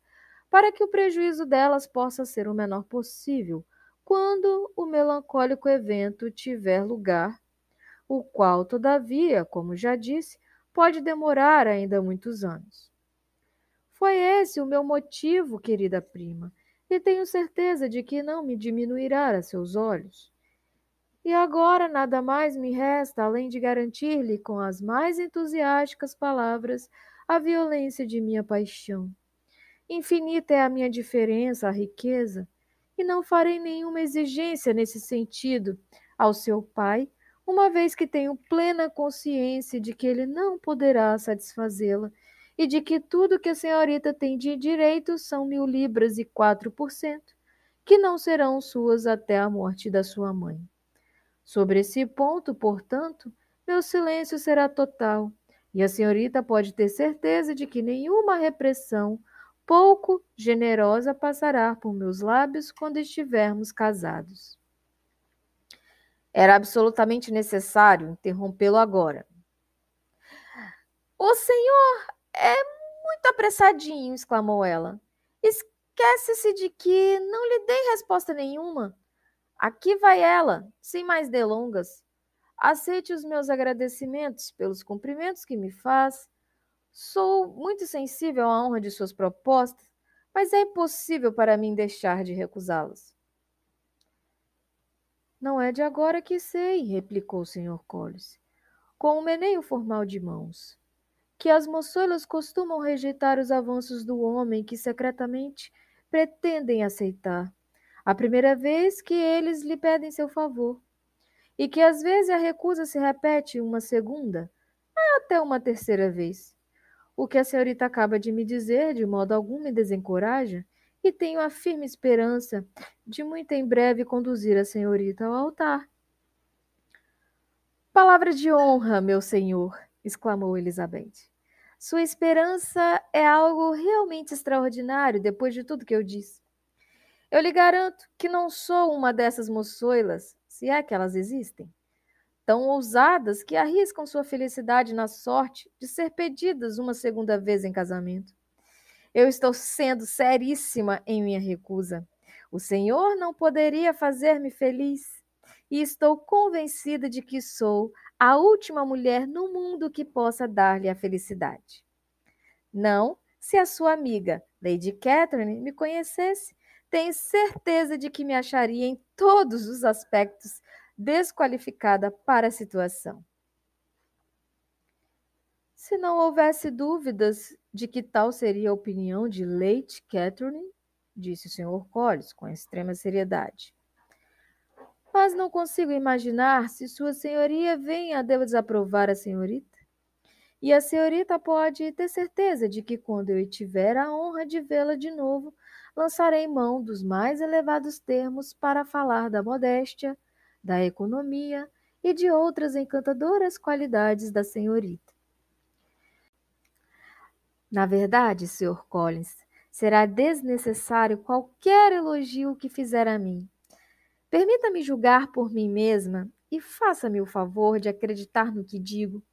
A: para que o prejuízo delas possa ser o menor possível, quando o melancólico evento tiver lugar, o qual, todavia, como já disse, pode demorar ainda muitos anos. Foi esse o meu motivo, querida prima, e tenho certeza de que não me diminuirá a seus olhos. E agora nada mais me resta além de garantir-lhe com as mais entusiásticas palavras a violência de minha paixão. Infinita é a minha diferença, à riqueza, e não farei nenhuma exigência nesse sentido ao seu pai, uma vez que tenho plena consciência de que ele não poderá satisfazê-la e de que tudo que a senhorita tem de direito são mil libras e quatro por cento, que não serão suas até a morte da sua mãe. Sobre esse ponto, portanto, meu silêncio será total, e a senhorita pode ter certeza de que nenhuma repressão pouco generosa passará por meus lábios quando estivermos casados. Era absolutamente necessário interrompê-lo agora. O senhor é muito apressadinho, exclamou ela. Esquece-se de que não lhe dei resposta nenhuma. Aqui vai ela, sem mais delongas. Aceite os meus agradecimentos pelos cumprimentos que me faz. Sou muito sensível à honra de suas propostas, mas é impossível para mim deixar de recusá-las. Não é de agora que sei, replicou o Sr. Collis, com um meneio formal de mãos que as moçoilas costumam rejeitar os avanços do homem que secretamente pretendem aceitar, a primeira vez que eles lhe pedem seu favor, e que às vezes a recusa se repete uma segunda, até uma terceira vez. O que a senhorita acaba de me dizer, de modo algum me desencoraja, e tenho a firme esperança de muito em breve conduzir a senhorita ao altar. Palavra de honra, meu senhor, exclamou Elizabeth. Sua esperança é algo realmente extraordinário depois de tudo que eu disse. Eu lhe garanto que não sou uma dessas moçoilas, se é que elas existem, tão ousadas que arriscam sua felicidade na sorte de ser pedidas uma segunda vez em casamento. Eu estou sendo seríssima em minha recusa. O Senhor não poderia fazer-me feliz, e estou convencida de que sou a última mulher no mundo que possa dar-lhe a felicidade. Não, se a sua amiga, Lady Catherine, me conhecesse, tenho certeza de que me acharia em todos os aspectos desqualificada para a situação. Se não houvesse dúvidas de que tal seria a opinião de Lady Catherine, disse o Sr. Collins com extrema seriedade, mas não consigo imaginar se Sua Senhoria venha a desaprovar a senhorita. E a senhorita pode ter certeza de que, quando eu tiver a honra de vê-la de novo, lançarei mão dos mais elevados termos para falar da modéstia, da economia e de outras encantadoras qualidades da senhorita. Na verdade, Sr. Collins, será desnecessário qualquer elogio que fizer a mim, Permita-me julgar por mim mesma e faça-me o favor de acreditar no que digo.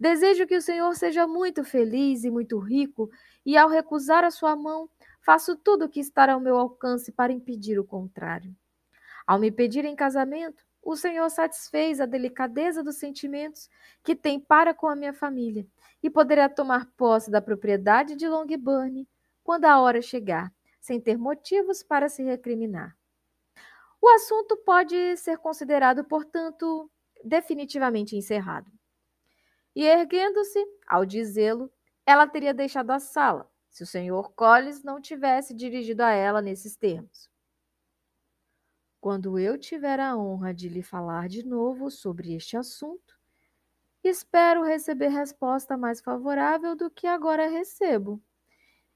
A: Desejo que o Senhor seja muito feliz e muito rico, e ao recusar a sua mão, faço tudo o que estará ao meu alcance para impedir o contrário. Ao me pedir em casamento, o Senhor satisfez a delicadeza dos sentimentos que tem para com a minha família e poderá tomar posse da propriedade de Longburn quando a hora chegar, sem ter motivos para se recriminar. O assunto pode ser considerado, portanto, definitivamente encerrado. E erguendo-se, ao dizê-lo, ela teria deixado a sala, se o senhor Collins não tivesse dirigido a ela nesses termos. Quando eu tiver a honra de lhe falar de novo sobre este assunto, espero receber resposta mais favorável do que agora recebo.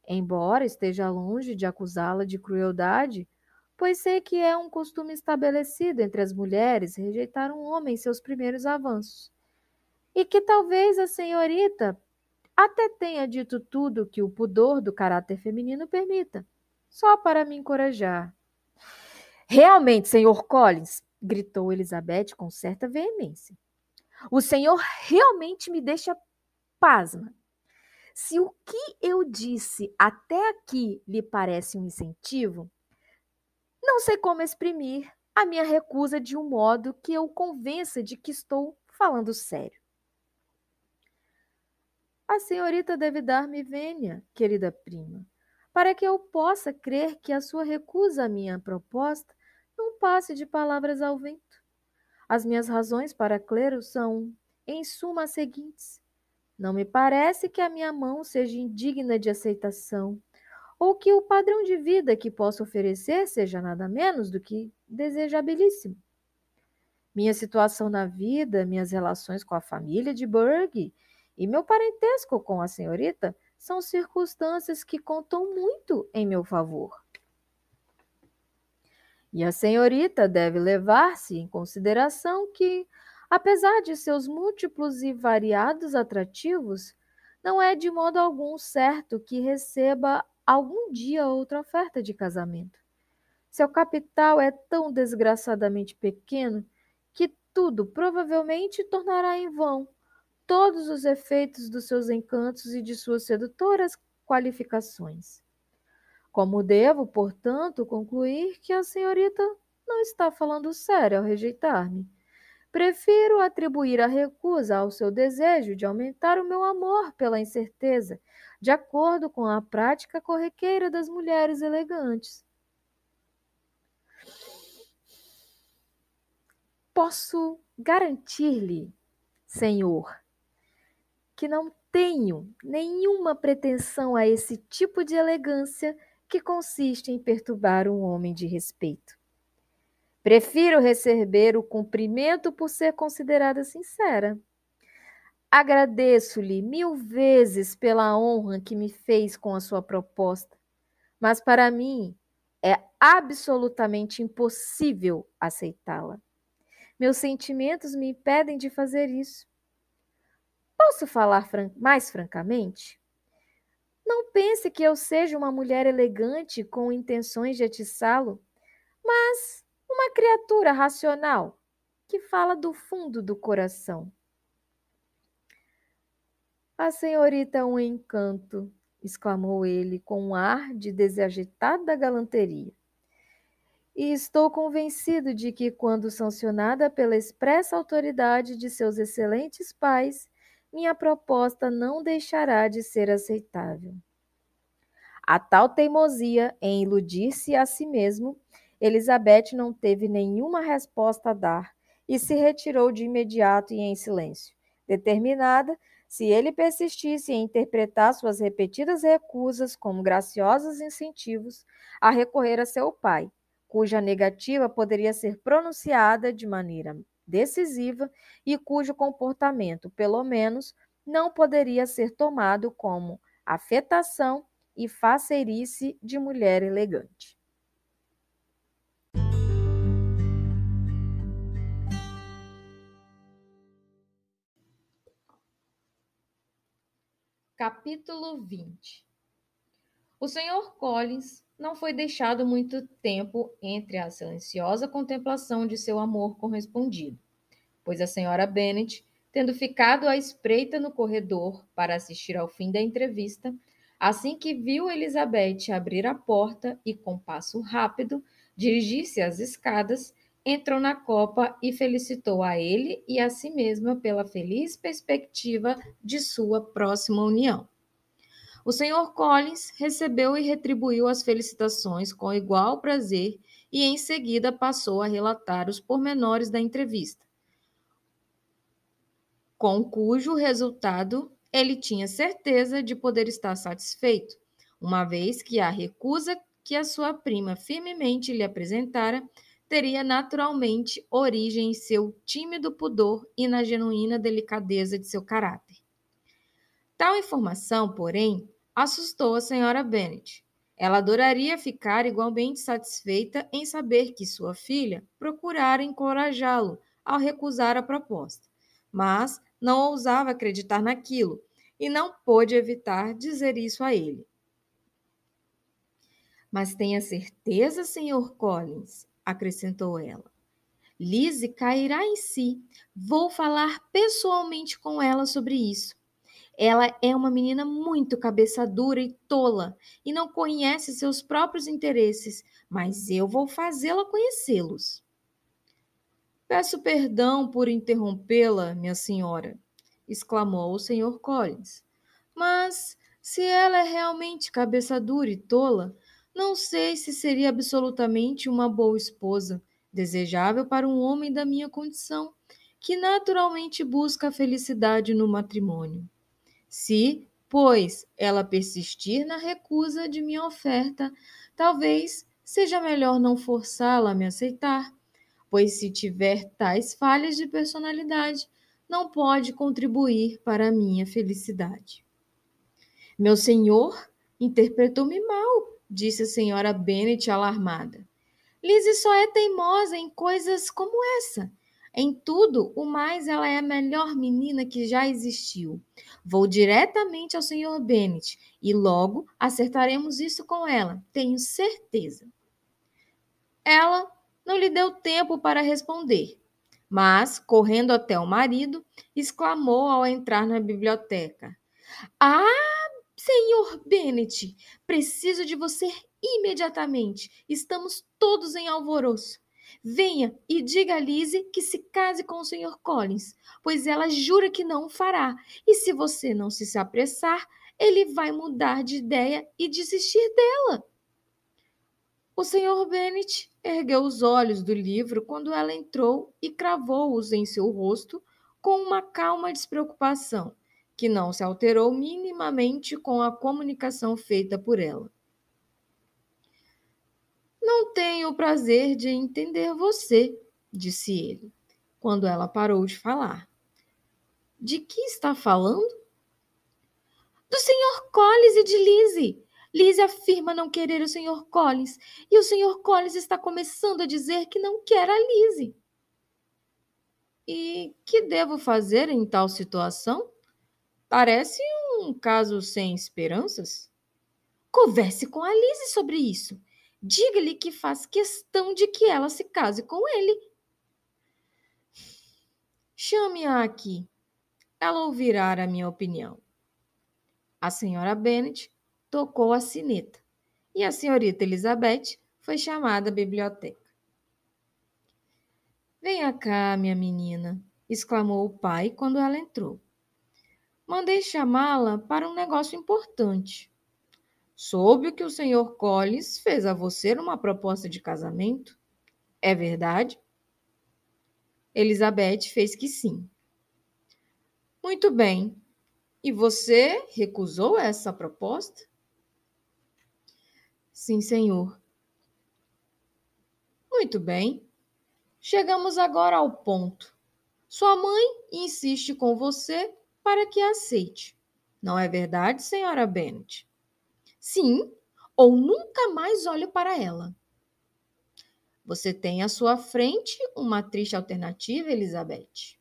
A: Embora esteja longe de acusá-la de crueldade, pois sei que é um costume estabelecido entre as mulheres rejeitar um homem em seus primeiros avanços. E que talvez a senhorita até tenha dito tudo que o pudor do caráter feminino permita, só para me encorajar. Realmente, senhor Collins, gritou Elizabeth com certa veemência. O senhor realmente me deixa pasma. Se o que eu disse até aqui lhe parece um incentivo, não sei como exprimir a minha recusa de um modo que eu convença de que estou falando sério. A senhorita deve dar-me vênia, querida prima, para que eu possa crer que a sua recusa à minha proposta não passe de palavras ao vento. As minhas razões para clero são, em suma, as seguintes. Não me parece que a minha mão seja indigna de aceitação ou que o padrão de vida que possa oferecer seja nada menos do que desejabilíssimo. Minha situação na vida, minhas relações com a família de Berg e meu parentesco com a senhorita são circunstâncias que contam muito em meu favor. E a senhorita deve levar-se em consideração que, apesar de seus múltiplos e variados atrativos, não é de modo algum certo que receba algum dia outra oferta de casamento. Seu capital é tão desgraçadamente pequeno que tudo provavelmente tornará em vão todos os efeitos dos seus encantos e de suas sedutoras qualificações. Como devo, portanto, concluir que a senhorita não está falando sério ao rejeitar-me. Prefiro atribuir a recusa ao seu desejo de aumentar o meu amor pela incerteza, de acordo com a prática corriqueira das mulheres elegantes. Posso garantir-lhe, senhor, que não tenho nenhuma pretensão a esse tipo de elegância que consiste em perturbar um homem de respeito. Prefiro receber o cumprimento por ser considerada sincera. Agradeço-lhe mil vezes pela honra que me fez com a sua proposta, mas para mim é absolutamente impossível aceitá-la. Meus sentimentos me impedem de fazer isso. Posso falar fran mais francamente? Não pense que eu seja uma mulher elegante com intenções de atiçá-lo, mas uma criatura racional que fala do fundo do coração. A senhorita é um encanto, exclamou ele com um ar de desagitada galanteria. E estou convencido de que, quando sancionada pela expressa autoridade de seus excelentes pais, minha proposta não deixará de ser aceitável. A tal teimosia em iludir-se a si mesmo Elizabeth não teve nenhuma resposta a dar e se retirou de imediato e em silêncio. Determinada, se ele persistisse em interpretar suas repetidas recusas como graciosos incentivos a recorrer a seu pai, cuja negativa poderia ser pronunciada de maneira decisiva e cujo comportamento, pelo menos, não poderia ser tomado como afetação e faceirice de mulher elegante. capítulo 20. O Sr. Collins não foi deixado muito tempo entre a silenciosa contemplação de seu amor correspondido, pois a Sra. Bennet, tendo ficado à espreita no corredor para assistir ao fim da entrevista, assim que viu Elizabeth abrir a porta e, com passo rápido, dirigir-se às escadas, entrou na Copa e felicitou a ele e a si mesma pela feliz perspectiva de sua próxima união. O senhor Collins recebeu e retribuiu as felicitações com igual prazer e em seguida passou a relatar os pormenores da entrevista, com cujo resultado ele tinha certeza de poder estar satisfeito, uma vez que a recusa que a sua prima firmemente lhe apresentara teria naturalmente origem em seu tímido pudor e na genuína delicadeza de seu caráter. Tal informação, porém, assustou a senhora Bennet. Ela adoraria ficar igualmente satisfeita em saber que sua filha procurara encorajá-lo ao recusar a proposta, mas não ousava acreditar naquilo e não pôde evitar dizer isso a ele. Mas tenha certeza, senhor Collins, acrescentou ela. Lise cairá em si. Vou falar pessoalmente com ela sobre isso. Ela é uma menina muito cabeça dura e tola e não conhece seus próprios interesses, mas eu vou fazê-la conhecê-los. Peço perdão por interrompê-la, minha senhora, exclamou o senhor Collins. Mas se ela é realmente cabeça dura e tola, não sei se seria absolutamente uma boa esposa, desejável para um homem da minha condição, que naturalmente busca a felicidade no matrimônio. Se, pois, ela persistir na recusa de minha oferta, talvez seja melhor não forçá-la a me aceitar, pois se tiver tais falhas de personalidade, não pode contribuir para a minha felicidade. Meu senhor interpretou-me mal disse a senhora Bennet alarmada. Lizzie só é teimosa em coisas como essa. Em tudo o mais, ela é a melhor menina que já existiu. Vou diretamente ao senhor Bennet e logo acertaremos isso com ela, tenho certeza. Ela não lhe deu tempo para responder, mas, correndo até o marido, exclamou ao entrar na biblioteca: Ah! Senhor Bennet, preciso de você imediatamente. Estamos todos em alvoroço. Venha e diga a Lise que se case com o Sr. Collins, pois ela jura que não o fará. E se você não se apressar, ele vai mudar de ideia e desistir dela. O Sr. Bennet ergueu os olhos do livro quando ela entrou e cravou-os em seu rosto com uma calma despreocupação que não se alterou minimamente com a comunicação feita por ela. Não tenho o prazer de entender você, disse ele, quando ela parou de falar. De que está falando? Do Sr. Collins e de Lizzie. Lizzie afirma não querer o Sr. Collins e o Sr. Collins está começando a dizer que não quer a Lizzie. E que devo fazer em tal situação? Parece um caso sem esperanças. Converse com Alice sobre isso. Diga-lhe que faz questão de que ela se case com ele. Chame-a aqui. Ela ouvirá a minha opinião. A senhora Bennet tocou a sineta e a senhorita Elizabeth foi chamada à biblioteca. Venha cá, minha menina, exclamou o pai quando ela entrou mandei chamá-la para um negócio importante. Soube que o senhor Collins fez a você uma proposta de casamento. É verdade? Elizabeth fez que sim. Muito bem. E você recusou essa proposta? Sim, senhor. Muito bem. Chegamos agora ao ponto. Sua mãe insiste com você para que aceite. Não é verdade, senhora Bennet? Sim, ou nunca mais olho para ela. Você tem à sua frente uma triste alternativa, Elizabeth.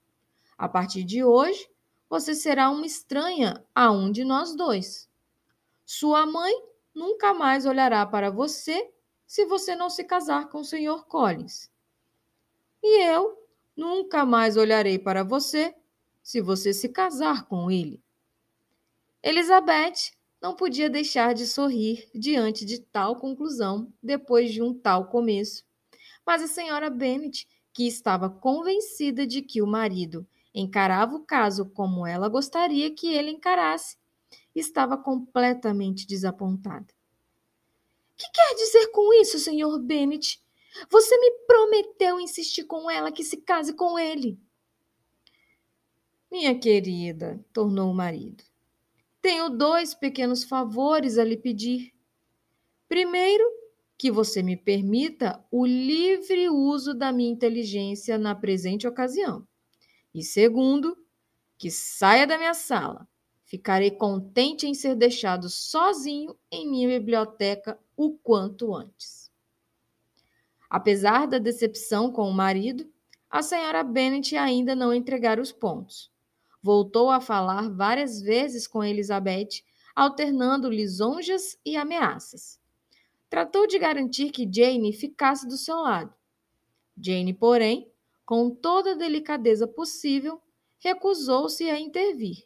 A: A partir de hoje, você será uma estranha a um de nós dois. Sua mãe nunca mais olhará para você se você não se casar com o Sr. Collins. E eu nunca mais olharei para você se você se casar com ele. Elizabeth não podia deixar de sorrir diante de tal conclusão depois de um tal começo. Mas a senhora Bennet, que estava convencida de que o marido encarava o caso como ela gostaria que ele encarasse, estava completamente desapontada. Que quer dizer com isso, senhor Bennet? Você me prometeu insistir com ela que se case com ele. Minha querida, tornou o marido, tenho dois pequenos favores a lhe pedir. Primeiro, que você me permita o livre uso da minha inteligência na presente ocasião. E segundo, que saia da minha sala. Ficarei contente em ser deixado sozinho em minha biblioteca o quanto antes. Apesar da decepção com o marido, a senhora Bennet ainda não entregara os pontos. Voltou a falar várias vezes com Elizabeth, alternando lisonjas e ameaças. Tratou de garantir que Jane ficasse do seu lado. Jane, porém, com toda a delicadeza possível, recusou-se a intervir.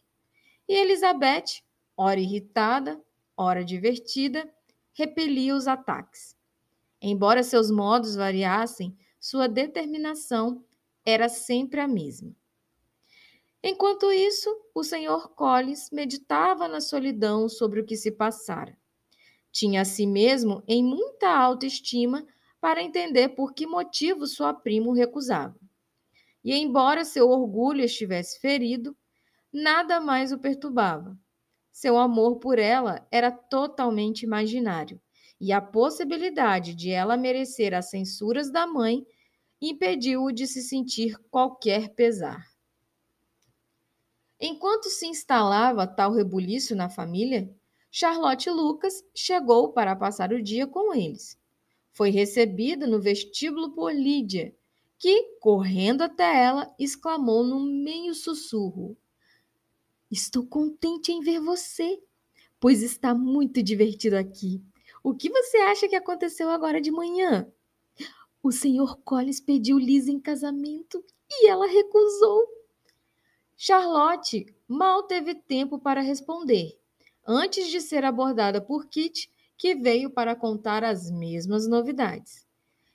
A: E Elizabeth, ora irritada, ora divertida, repelia os ataques. Embora seus modos variassem, sua determinação era sempre a mesma. Enquanto isso, o senhor Collins meditava na solidão sobre o que se passara. Tinha a si mesmo em muita autoestima para entender por que motivo sua prima o recusava. E embora seu orgulho estivesse ferido, nada mais o perturbava. Seu amor por ela era totalmente imaginário, e a possibilidade de ela merecer as censuras da mãe impediu-o de se sentir qualquer pesar. Enquanto se instalava tal rebuliço na família, Charlotte Lucas chegou para passar o dia com eles. Foi recebida no vestíbulo por Lídia, que, correndo até ela, exclamou num meio sussurro: Estou contente em ver você, pois está muito divertido aqui. O que você acha que aconteceu agora de manhã? O senhor Collis pediu Liz em casamento e ela recusou. Charlotte mal teve tempo para responder, antes de ser abordada por Kit, que veio para contar as mesmas novidades.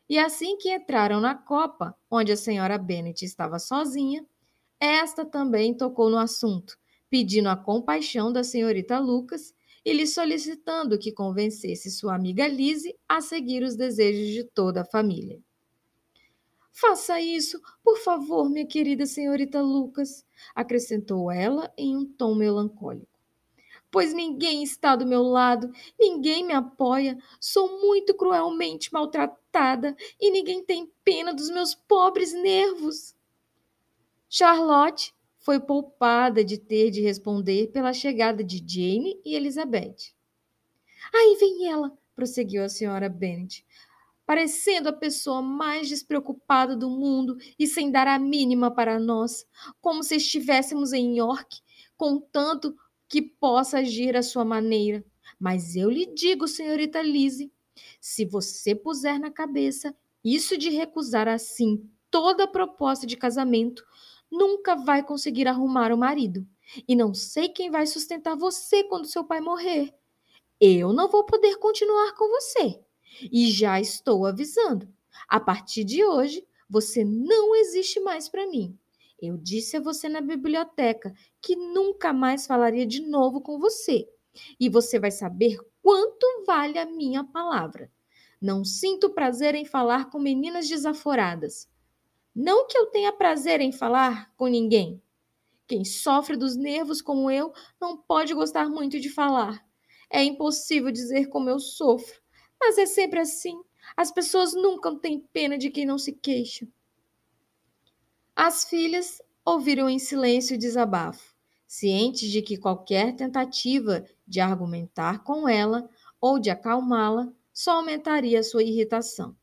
A: E assim que entraram na copa, onde a senhora Bennet estava sozinha, esta também tocou no assunto, pedindo a compaixão da senhorita Lucas e lhe solicitando que convencesse sua amiga Lise a seguir os desejos de toda a família. Faça isso, por favor, minha querida senhorita Lucas, acrescentou ela em um tom melancólico. Pois ninguém está do meu lado, ninguém me apoia, sou muito cruelmente maltratada e ninguém tem pena dos meus pobres nervos. Charlotte foi poupada de ter de responder pela chegada de Jane e Elizabeth. Aí vem ela, prosseguiu a senhora Bennet parecendo a pessoa mais despreocupada do mundo e sem dar a mínima para nós, como se estivéssemos em York, contanto que possa agir à sua maneira. Mas eu lhe digo, senhorita Lise, se você puser na cabeça isso de recusar assim toda proposta de casamento, nunca vai conseguir arrumar o marido. E não sei quem vai sustentar você quando seu pai morrer. Eu não vou poder continuar com você. E já estou avisando. A partir de hoje, você não existe mais para mim. Eu disse a você na biblioteca que nunca mais falaria de novo com você. E você vai saber quanto vale a minha palavra. Não sinto prazer em falar com meninas desaforadas. Não que eu tenha prazer em falar com ninguém. Quem sofre dos nervos como eu não pode gostar muito de falar. É impossível dizer como eu sofro. Mas é sempre assim. As pessoas nunca têm pena de quem não se queixa. As filhas ouviram em silêncio o desabafo, cientes de que qualquer tentativa de argumentar com ela ou de acalmá-la só aumentaria sua irritação.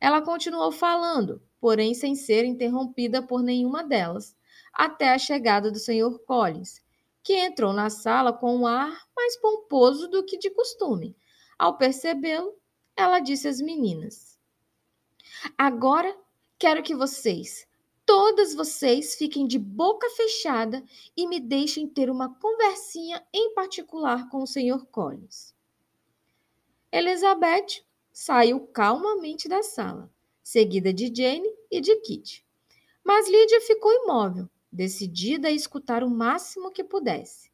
A: Ela continuou falando, porém sem ser interrompida por nenhuma delas, até a chegada do Sr. Collins, que entrou na sala com um ar mais pomposo do que de costume, ao percebê-lo, ela disse às meninas: Agora quero que vocês, todas vocês, fiquem de boca fechada e me deixem ter uma conversinha em particular com o Sr. Collins. Elizabeth saiu calmamente da sala, seguida de Jane e de Kitty. Mas Lydia ficou imóvel, decidida a escutar o máximo que pudesse.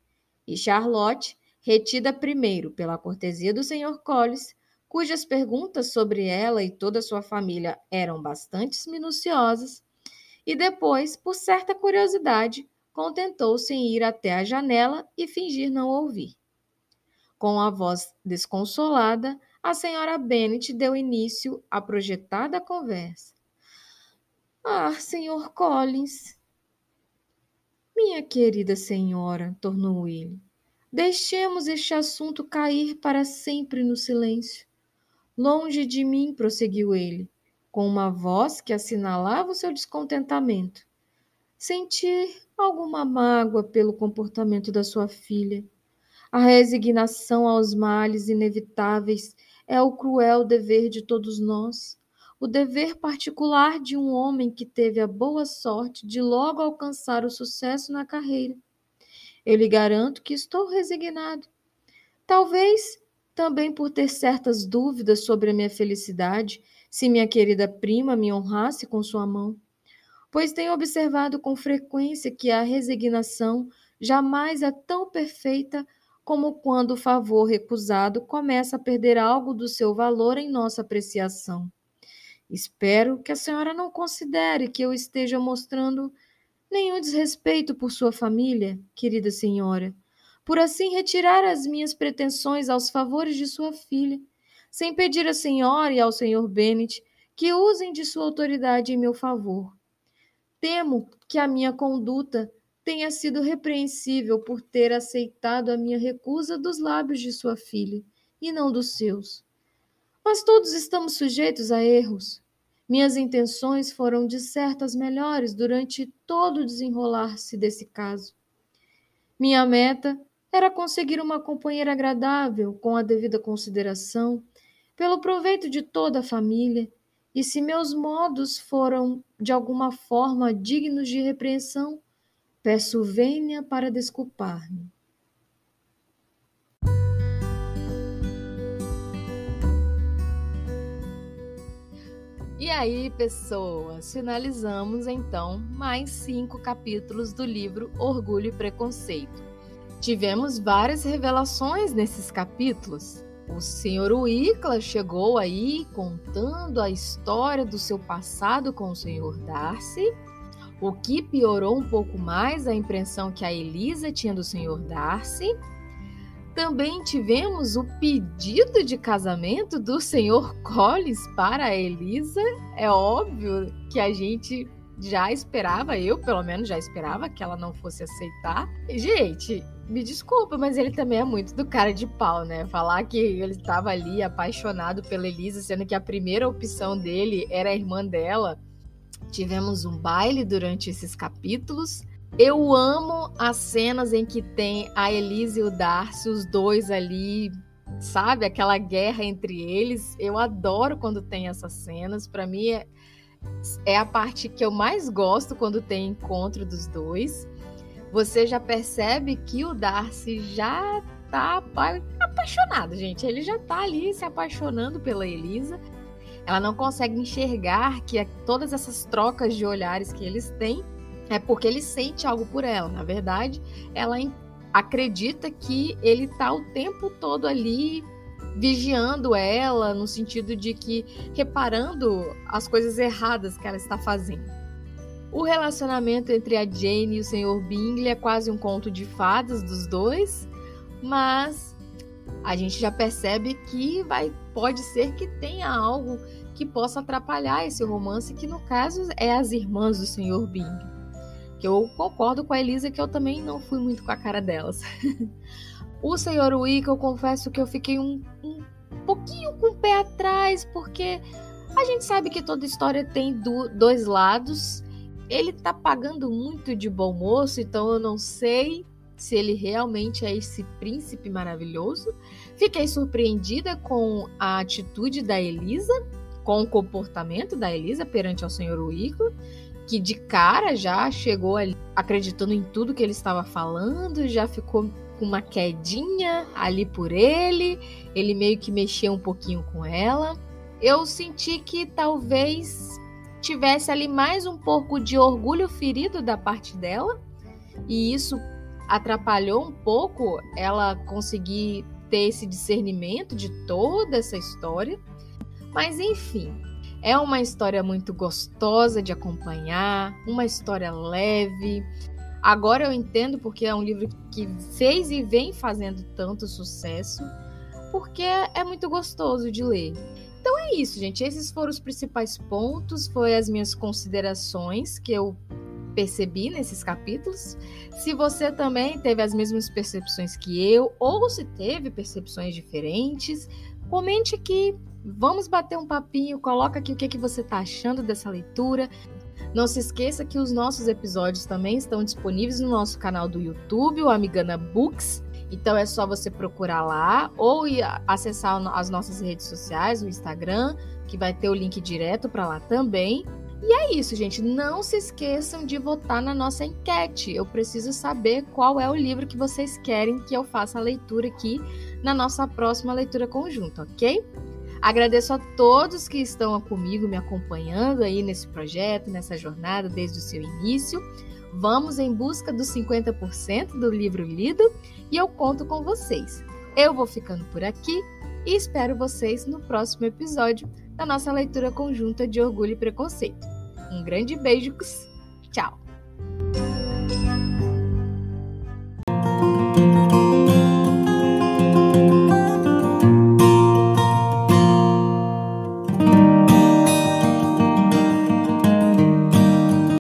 A: E Charlotte retida primeiro pela cortesia do Sr. Collis, cujas perguntas sobre ela e toda sua família eram bastante minuciosas, e depois, por certa curiosidade, contentou-se em ir até a janela e fingir não ouvir. Com a voz desconsolada, a senhora Bennet deu início à projetada conversa. Ah, senhor Collins! Minha querida senhora, tornou ele, Deixemos este assunto cair para sempre no silêncio. Longe de mim, prosseguiu ele, com uma voz que assinalava o seu descontentamento. Sentir alguma mágoa pelo comportamento da sua filha. A resignação aos males inevitáveis é o cruel dever de todos nós, o dever particular de um homem que teve a boa sorte de logo alcançar o sucesso na carreira. Eu lhe garanto que estou resignado. Talvez também por ter certas dúvidas sobre a minha felicidade, se minha querida prima me honrasse com sua mão. Pois tenho observado com frequência que a resignação jamais é tão perfeita como quando o favor recusado começa a perder algo do seu valor em nossa apreciação. Espero que a senhora não considere que eu esteja mostrando nenhum desrespeito por sua família, querida senhora, por assim retirar as minhas pretensões aos favores de sua filha, sem pedir à senhora e ao senhor Bennet que usem de sua autoridade em meu favor. Temo que a minha conduta tenha sido repreensível por ter aceitado a minha recusa dos lábios de sua filha e não dos seus. Mas todos estamos sujeitos a erros. Minhas intenções foram de certas melhores durante todo o desenrolar-se desse caso. Minha meta era conseguir uma companheira agradável, com a devida consideração, pelo proveito de toda a família, e se meus modos foram de alguma forma dignos de repreensão, peço vênia para desculpar-me. E aí, pessoas, finalizamos então mais cinco capítulos do livro Orgulho e Preconceito. Tivemos várias revelações nesses capítulos. O senhor Wicla chegou aí contando a história do seu passado com o senhor Darcy, o que piorou um pouco mais a impressão que a Elisa tinha do senhor Darcy também tivemos o pedido de casamento do senhor Collins para Elisa. É óbvio que a gente já esperava, eu pelo menos já esperava que ela não fosse aceitar. Gente, me desculpa, mas ele também é muito do cara de pau, né? Falar que ele estava ali apaixonado pela Elisa, sendo que a primeira opção dele era a irmã dela. Tivemos um baile durante esses capítulos. Eu amo as cenas em que tem a Elise e o Darcy, os dois ali, sabe? Aquela guerra entre eles. Eu adoro quando tem essas cenas. Para mim é, é a parte que eu mais gosto quando tem encontro dos dois. Você já percebe que o Darcy já tá apaixonado, gente. Ele já tá ali se apaixonando pela Elisa. Ela não consegue enxergar que é todas essas trocas de olhares que eles têm é porque ele sente algo por ela. Na verdade, ela acredita que ele está o tempo todo ali vigiando ela, no sentido de que reparando as coisas erradas que ela está fazendo. O relacionamento entre a Jane e o Sr. Bingley é quase um conto de fadas dos dois, mas a gente já percebe que vai, pode ser que tenha algo que possa atrapalhar esse romance, que no caso é as irmãs do Sr. Bingley que eu concordo com a Elisa que eu também não fui muito com a cara delas. o Senhor Wick, eu confesso que eu fiquei um, um pouquinho com o pé atrás, porque a gente sabe que toda história tem do, dois lados. Ele tá pagando muito de bom moço, então eu não sei se ele realmente é esse príncipe maravilhoso. Fiquei surpreendida com a atitude da Elisa, com o comportamento da Elisa perante ao Senhor Wicklow que de cara já chegou ali acreditando em tudo que ele estava falando, já ficou com uma quedinha ali por ele, ele meio que mexeu um pouquinho com ela. Eu senti que talvez tivesse ali mais um pouco de orgulho ferido da parte dela, e isso atrapalhou um pouco ela conseguir ter esse discernimento de toda essa história. Mas enfim, é uma história muito gostosa de acompanhar, uma história leve. Agora eu entendo porque é um livro que fez e vem fazendo tanto sucesso, porque é muito gostoso de ler. Então é isso, gente. Esses foram os principais pontos, foram as minhas considerações que eu percebi nesses capítulos. Se você também teve as mesmas percepções que eu, ou se teve percepções diferentes, comente aqui Vamos bater um papinho, coloca aqui o que, que você está achando dessa leitura. Não se esqueça que os nossos episódios também estão disponíveis no nosso canal do YouTube, o Amigana Books. Então é só você procurar lá ou acessar as nossas redes sociais, o Instagram, que vai ter o link direto para lá também. E é isso, gente. Não se esqueçam de votar na nossa enquete. Eu preciso saber qual é o livro que vocês querem que eu faça a leitura aqui na nossa próxima leitura conjunta, ok? Agradeço a todos que estão comigo, me acompanhando aí nesse projeto, nessa jornada desde o seu início. Vamos em busca dos 50% do livro lido e eu conto com vocês. Eu vou ficando por aqui e espero vocês no próximo episódio da nossa leitura conjunta de Orgulho e Preconceito. Um grande beijo, tchau!